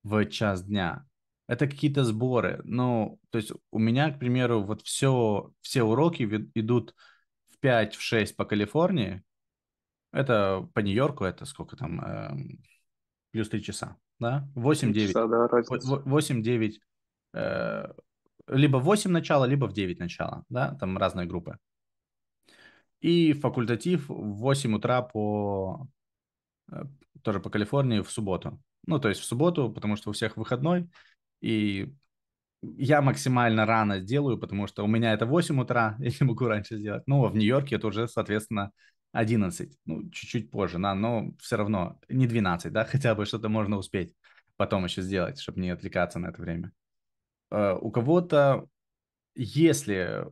в час дня. Это какие-то сборы. Ну, то есть у меня, к примеру, вот все, все уроки идут в 5-6 в 6 по Калифорнии. Это по Нью-Йорку, это сколько там, э, плюс 3 часа, да? 8-9. Да, 8-9 э, либо 8 начала, либо в 9 начала, да, там разные группы. И факультатив в 8 утра по, э, тоже по Калифорнии в субботу. Ну, то есть в субботу, потому что у всех выходной. И я максимально рано делаю, потому что у меня это 8 утра, [laughs] я не могу раньше сделать. Ну, а в Нью-Йорке это уже, соответственно, 11, ну, чуть-чуть позже, да, но все равно не 12, да, [laughs] хотя бы что-то можно успеть потом еще сделать, чтобы не отвлекаться на это время. Э, у кого-то, если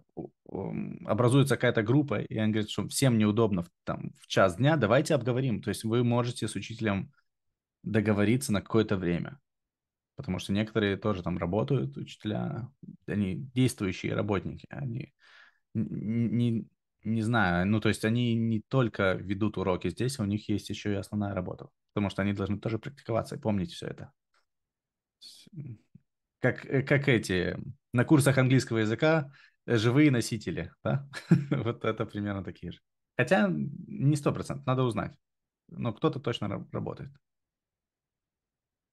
образуется какая-то группа, и он говорит, что всем неудобно там, в час дня, давайте обговорим. То есть вы можете с учителем договориться на какое-то время. Потому что некоторые тоже там работают, учителя, они действующие работники, они не, не знаю, ну то есть они не только ведут уроки здесь, а у них есть еще и основная работа, потому что они должны тоже практиковаться и помнить все это. Как, э, как эти, на курсах английского языка э, живые носители, да? [laughs] вот это примерно такие же. Хотя не сто процентов, надо узнать. Но кто-то точно работает.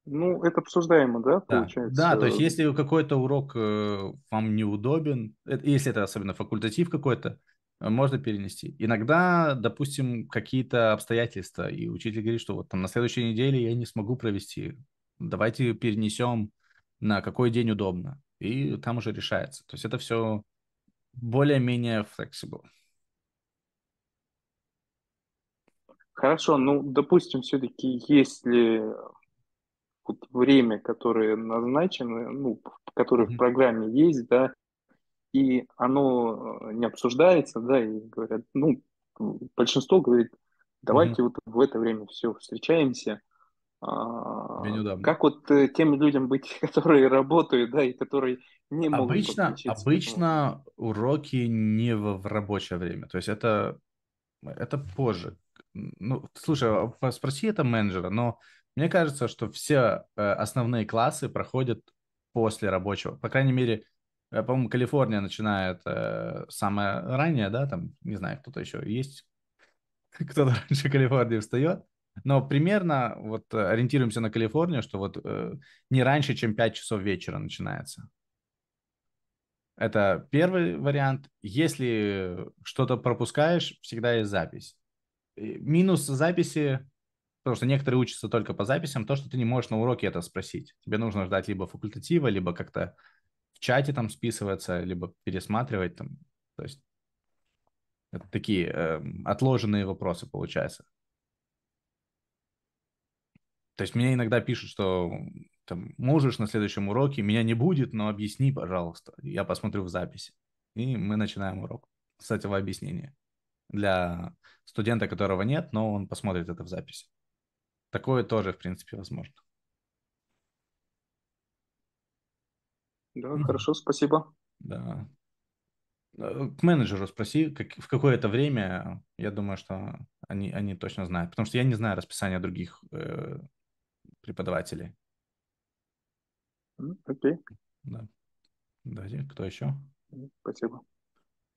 Ну, это обсуждаемо, да, да. получается? Да, то есть если какой-то урок э, вам неудобен, э, если это особенно факультатив какой-то, э, можно перенести. Иногда, допустим, какие-то обстоятельства, и учитель говорит, что вот там на следующей неделе я не смогу провести, давайте перенесем на какой день удобно. И там уже решается. То есть это все более-менее flexible. Хорошо, ну, допустим, все-таки, если вот время, которое назначено, ну, которое в программе есть, да, и оно э, не обсуждается, да, и говорят, ну, большинство говорит, давайте mm-hmm. вот в это время все встречаемся. А, как вот э, тем людям быть, [laughs] которые работают, да, и которые не могут Обычно, обычно уроки не в, в рабочее время, то есть это, это позже. Ну, слушай, а, спроси это менеджера, но мне кажется, что все э, основные классы проходят после рабочего. По крайней мере, э, по-моему, Калифорния начинает э, самое раннее, да, там, не знаю, кто-то еще есть, [laughs] кто-то раньше Калифорнии встает, но примерно вот э, ориентируемся на Калифорнию, что вот не раньше, чем 5 часов вечера начинается. Это первый вариант. Если что-то пропускаешь, всегда есть запись. Минус записи Потому что некоторые учатся только по записям, то, что ты не можешь на уроке это спросить. Тебе нужно ждать либо факультатива, либо как-то в чате там списываться, либо пересматривать там. То есть это такие э, отложенные вопросы получается. То есть мне иногда пишут, что там, можешь на следующем уроке, меня не будет, но объясни, пожалуйста. Я посмотрю в записи. И мы начинаем урок с этого объяснения. Для студента, которого нет, но он посмотрит это в записи. Такое тоже, в принципе, возможно. Да, ну, хорошо, спасибо. Да. Э, к менеджеру спроси, как, в какое это время, я думаю, что они, они точно знают, потому что я не знаю расписания других э, преподавателей. Окей. Да. Давайте, кто еще? Спасибо.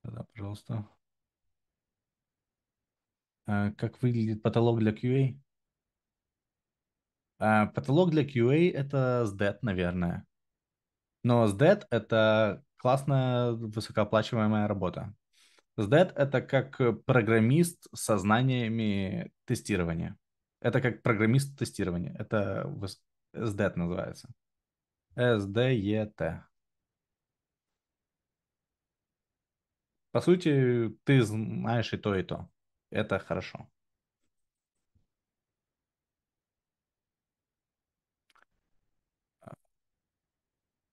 Да, пожалуйста. А, как выглядит потолок для QA? А, потолок для QA это SDET, наверное. Но SDET это классная высокооплачиваемая работа. SDET это как программист со знаниями тестирования. Это как программист тестирования. Это SDET называется. SDET. По сути, ты знаешь и то, и то. Это хорошо.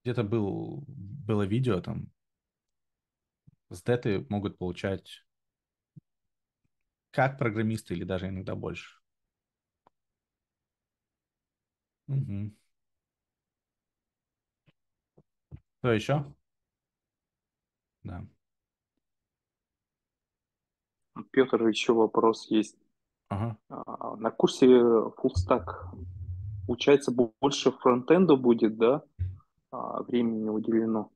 где-то был, было видео там, с деты могут получать как программисты или даже иногда больше. Угу. Кто еще? Да. Петр, еще вопрос есть. Ага. А, на курсе full stack получается больше фронтенда будет, да? А, времени уделено.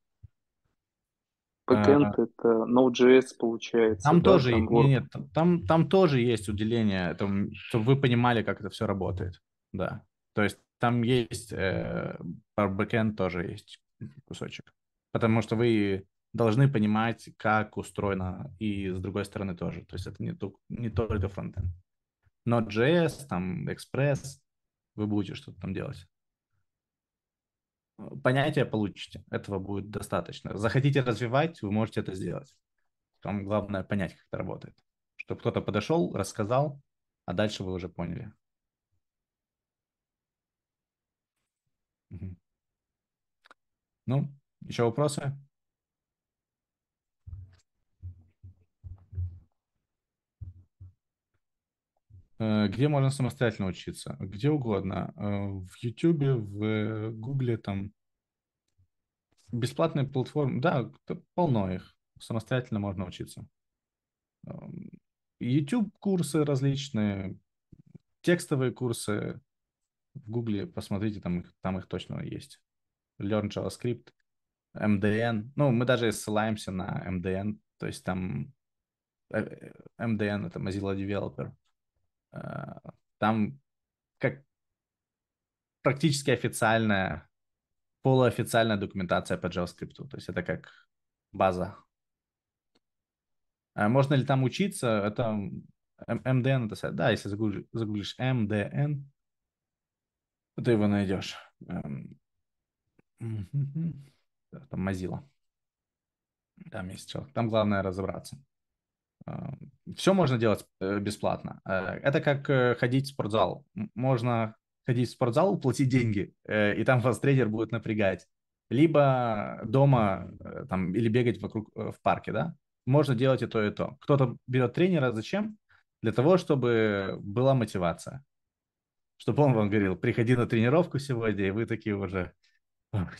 Backend а... а. это Node.js получается. Там да, тоже там, нет, нет, там, там тоже есть уделение, там, чтобы вы понимали, как это все работает. Да. То есть там есть э, backend тоже есть кусочек. Потому что вы должны понимать, как устроено, и с другой стороны тоже. То есть это не, не только фронтенд. Js, там Express, вы будете что-то там делать понятие получите, этого будет достаточно. Захотите развивать, вы можете это сделать. Вам главное понять, как это работает. Чтобы кто-то подошел, рассказал, а дальше вы уже поняли. Ну, еще вопросы? Э, где можно самостоятельно учиться, где угодно, э, в YouTube, в э, Гугле там, бесплатные платформы, да, полно их, самостоятельно можно учиться. YouTube-курсы эм, различные, текстовые курсы, в Гугле посмотрите, там их, там их точно есть. Learn JavaScript, MDN, ну, мы даже ссылаемся на MDN, то есть там MDN — это Mozilla Developer — Э, там как практически официальная, полуофициальная документация по JavaScript. То есть это как база. А можно ли там учиться? Это MDN, это сайт. Да, если загуглишь, загуглишь MDN, ты его найдешь. Эм, там Mozilla. Там есть человек. Там главное разобраться. А, все можно делать э, бесплатно. Э, это как э, ходить в спортзал. Можно ходить в спортзал, платить деньги, и там вас тренер будет напрягать. Либо дома там, или бегать вокруг в парке, да? Можно делать и то, и то. Кто-то берет тренера зачем? Для того, чтобы была мотивация. Чтобы он вам говорил, приходи на тренировку сегодня, и вы такие уже,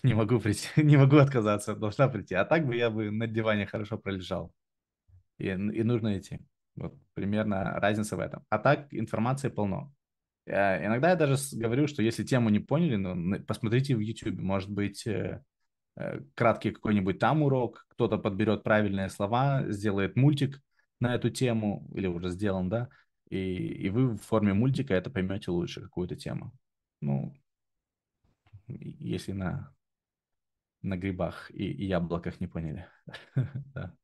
не могу прийти, [laughs] не могу отказаться, должна прийти. А так бы я бы на диване хорошо пролежал и, и нужно идти. Вот примерно разница в этом. А так информации полно. Э, иногда я даже говорю, что если тему не поняли, ну, посмотрите в YouTube. Может быть, э, э, краткий какой-нибудь там урок, кто-то подберет правильные слова, сделает мультик на эту тему, или уже сделан, да, и, и вы в форме мультика это поймете лучше, какую-то тему. Ну, если на, на грибах и, и яблоках не поняли. [laughs] да.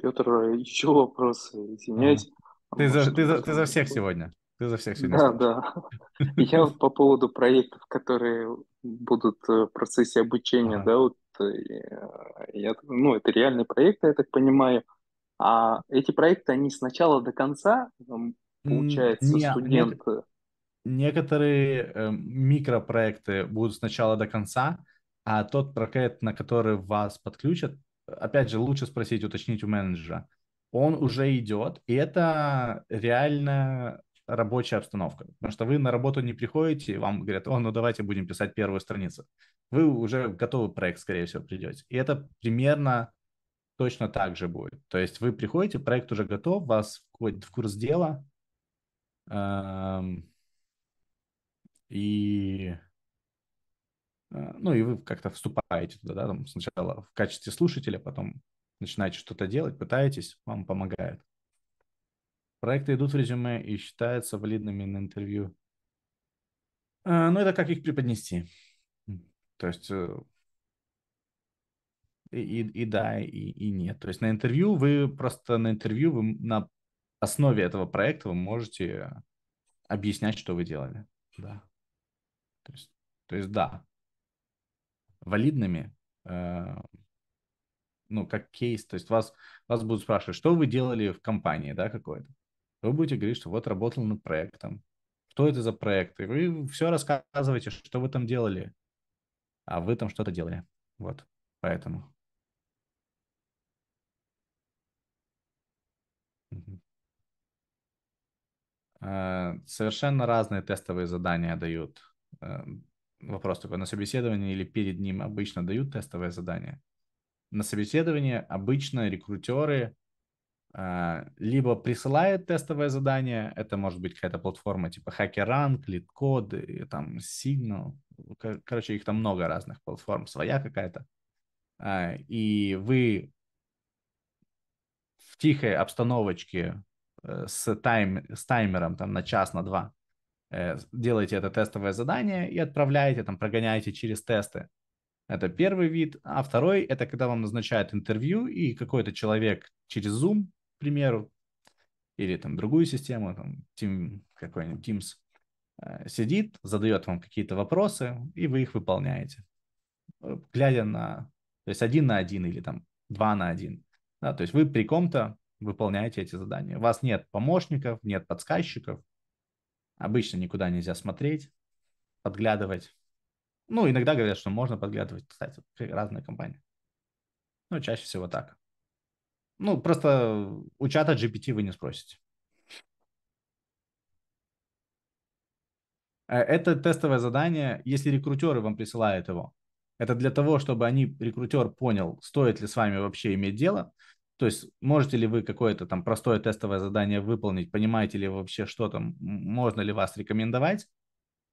Петр, еще вопросы, извиняюсь. А. Ты за, ты, за, ты за всех сегодня. Ты за всех сегодня. Да, да. Я по поводу проектов, которые будут э, в процессе обучения, да, вот э, я, ну, это реальные проекты, я так понимаю. А эти проекты, они сначала до конца, получается, не, студент... Некоторые э, микропроекты будут сначала до конца, а тот проект, на который вас подключат, опять же, лучше спросить, уточнить у менеджера. Он уже идет, и это реально рабочая обстановка. Потому что вы на работу не приходите, и вам говорят, о, ну давайте будем писать первую страницу. Вы уже готовый проект, скорее всего, придете. И это примерно точно так же будет. То есть вы приходите, проект уже готов, вас входит в курс дела, эм, и Э, ну и вы как-то вступаете туда, да, там сначала в качестве слушателя, потом начинаете что-то делать, пытаетесь, вам помогают. Проекты идут в резюме и считаются валидными на интервью. Э, ну, это как их преподнести. То есть э, и, и, и да, и, и нет. То есть на интервью вы просто на интервью вы на основе этого проекта вы можете объяснять, что вы делали. Да. То есть, то есть да, валидными, э, ну, как кейс, то есть вас, вас будут спрашивать, что вы делали в компании, да, какой-то. Вы будете говорить, что вот работал над проектом, что это за проект, и вы все рассказываете, что вы там делали, а вы там что-то делали, вот, поэтому. Э, совершенно разные тестовые задания дают эм, вопрос такой, на собеседовании или перед ним обычно дают тестовое задание? На собеседовании обычно рекрутеры а, либо присылают тестовое задание, это может быть какая-то платформа типа HackerRank, LeetCode, и там Signal, короче, их там много разных платформ, своя какая-то, а, и вы в тихой обстановочке э, с, тайм, с таймером там на час, на два Э, делаете это тестовое задание и отправляете, там, прогоняете через тесты. Это первый вид. А второй – это когда вам назначают интервью, и какой-то человек через Zoom, к примеру, или там другую систему, там, Team, какой-нибудь Teams, э, сидит, задает вам какие-то вопросы, и вы их выполняете. Э, глядя на, то есть один на один или там два на один. Да, то есть вы при ком-то выполняете эти задания. У вас нет помощников, нет подсказчиков, Обычно никуда нельзя смотреть, подглядывать. Ну, иногда говорят, что можно подглядывать, кстати, разные компании. Ну, чаще всего так. Ну, просто у чата GPT вы не спросите. Э, это тестовое задание, если рекрутеры вам присылают его. Это для того, чтобы они, рекрутер, понял, стоит ли с вами вообще иметь дело, то есть можете ли вы какое-то там простое тестовое задание выполнить, понимаете ли вообще, что там, можно ли вас рекомендовать?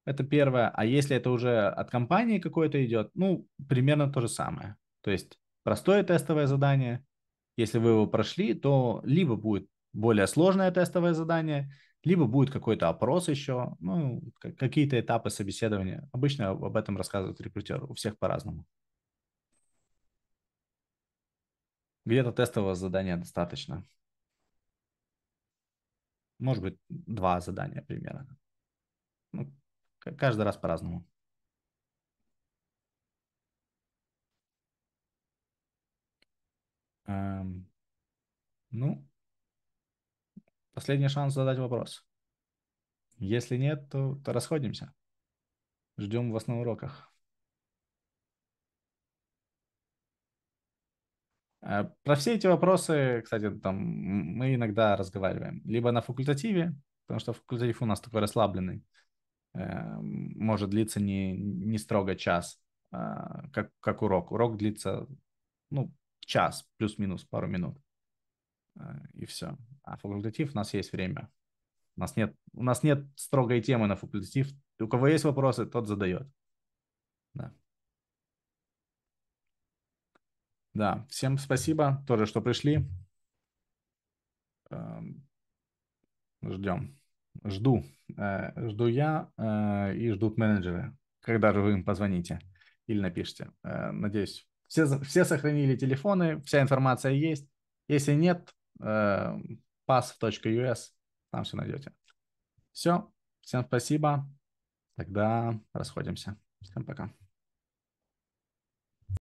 Это первое. А если это уже от компании какое-то идет, ну, примерно то же самое. То есть простое тестовое задание, если вы его прошли, то либо будет более сложное тестовое задание, либо будет какой-то опрос еще, ну, какие-то этапы собеседования. Обычно об этом рассказывают рекрутеры, у всех по-разному. Где-то тестового задания достаточно. Может быть, два задания примерно. Ну, каждый раз по-разному. Эм, ну, последний шанс задать вопрос. Если нет, то, то расходимся. Ждем вас на уроках. Э, про все эти вопросы, кстати, там мы иногда разговариваем. Либо на факультативе, потому что факультатив у нас такой расслабленный, э, может длиться не, не строго час, а, как, как урок. Урок длится, ну, час, плюс-минус пару минут. Э, и все. А факультатив у нас есть время. У нас нет, у нас нет строгой темы на факультатив. У кого есть вопросы, тот задает. Да. Да, всем спасибо тоже, что пришли. Эм, ждем. Жду. Э, жду я э, и ждут менеджеры. Когда же вы им позвоните или напишите. Э, надеюсь, все, все сохранили телефоны, вся информация есть. Если нет, pass.us, там все найдете. Все, всем спасибо. Тогда расходимся. Всем пока.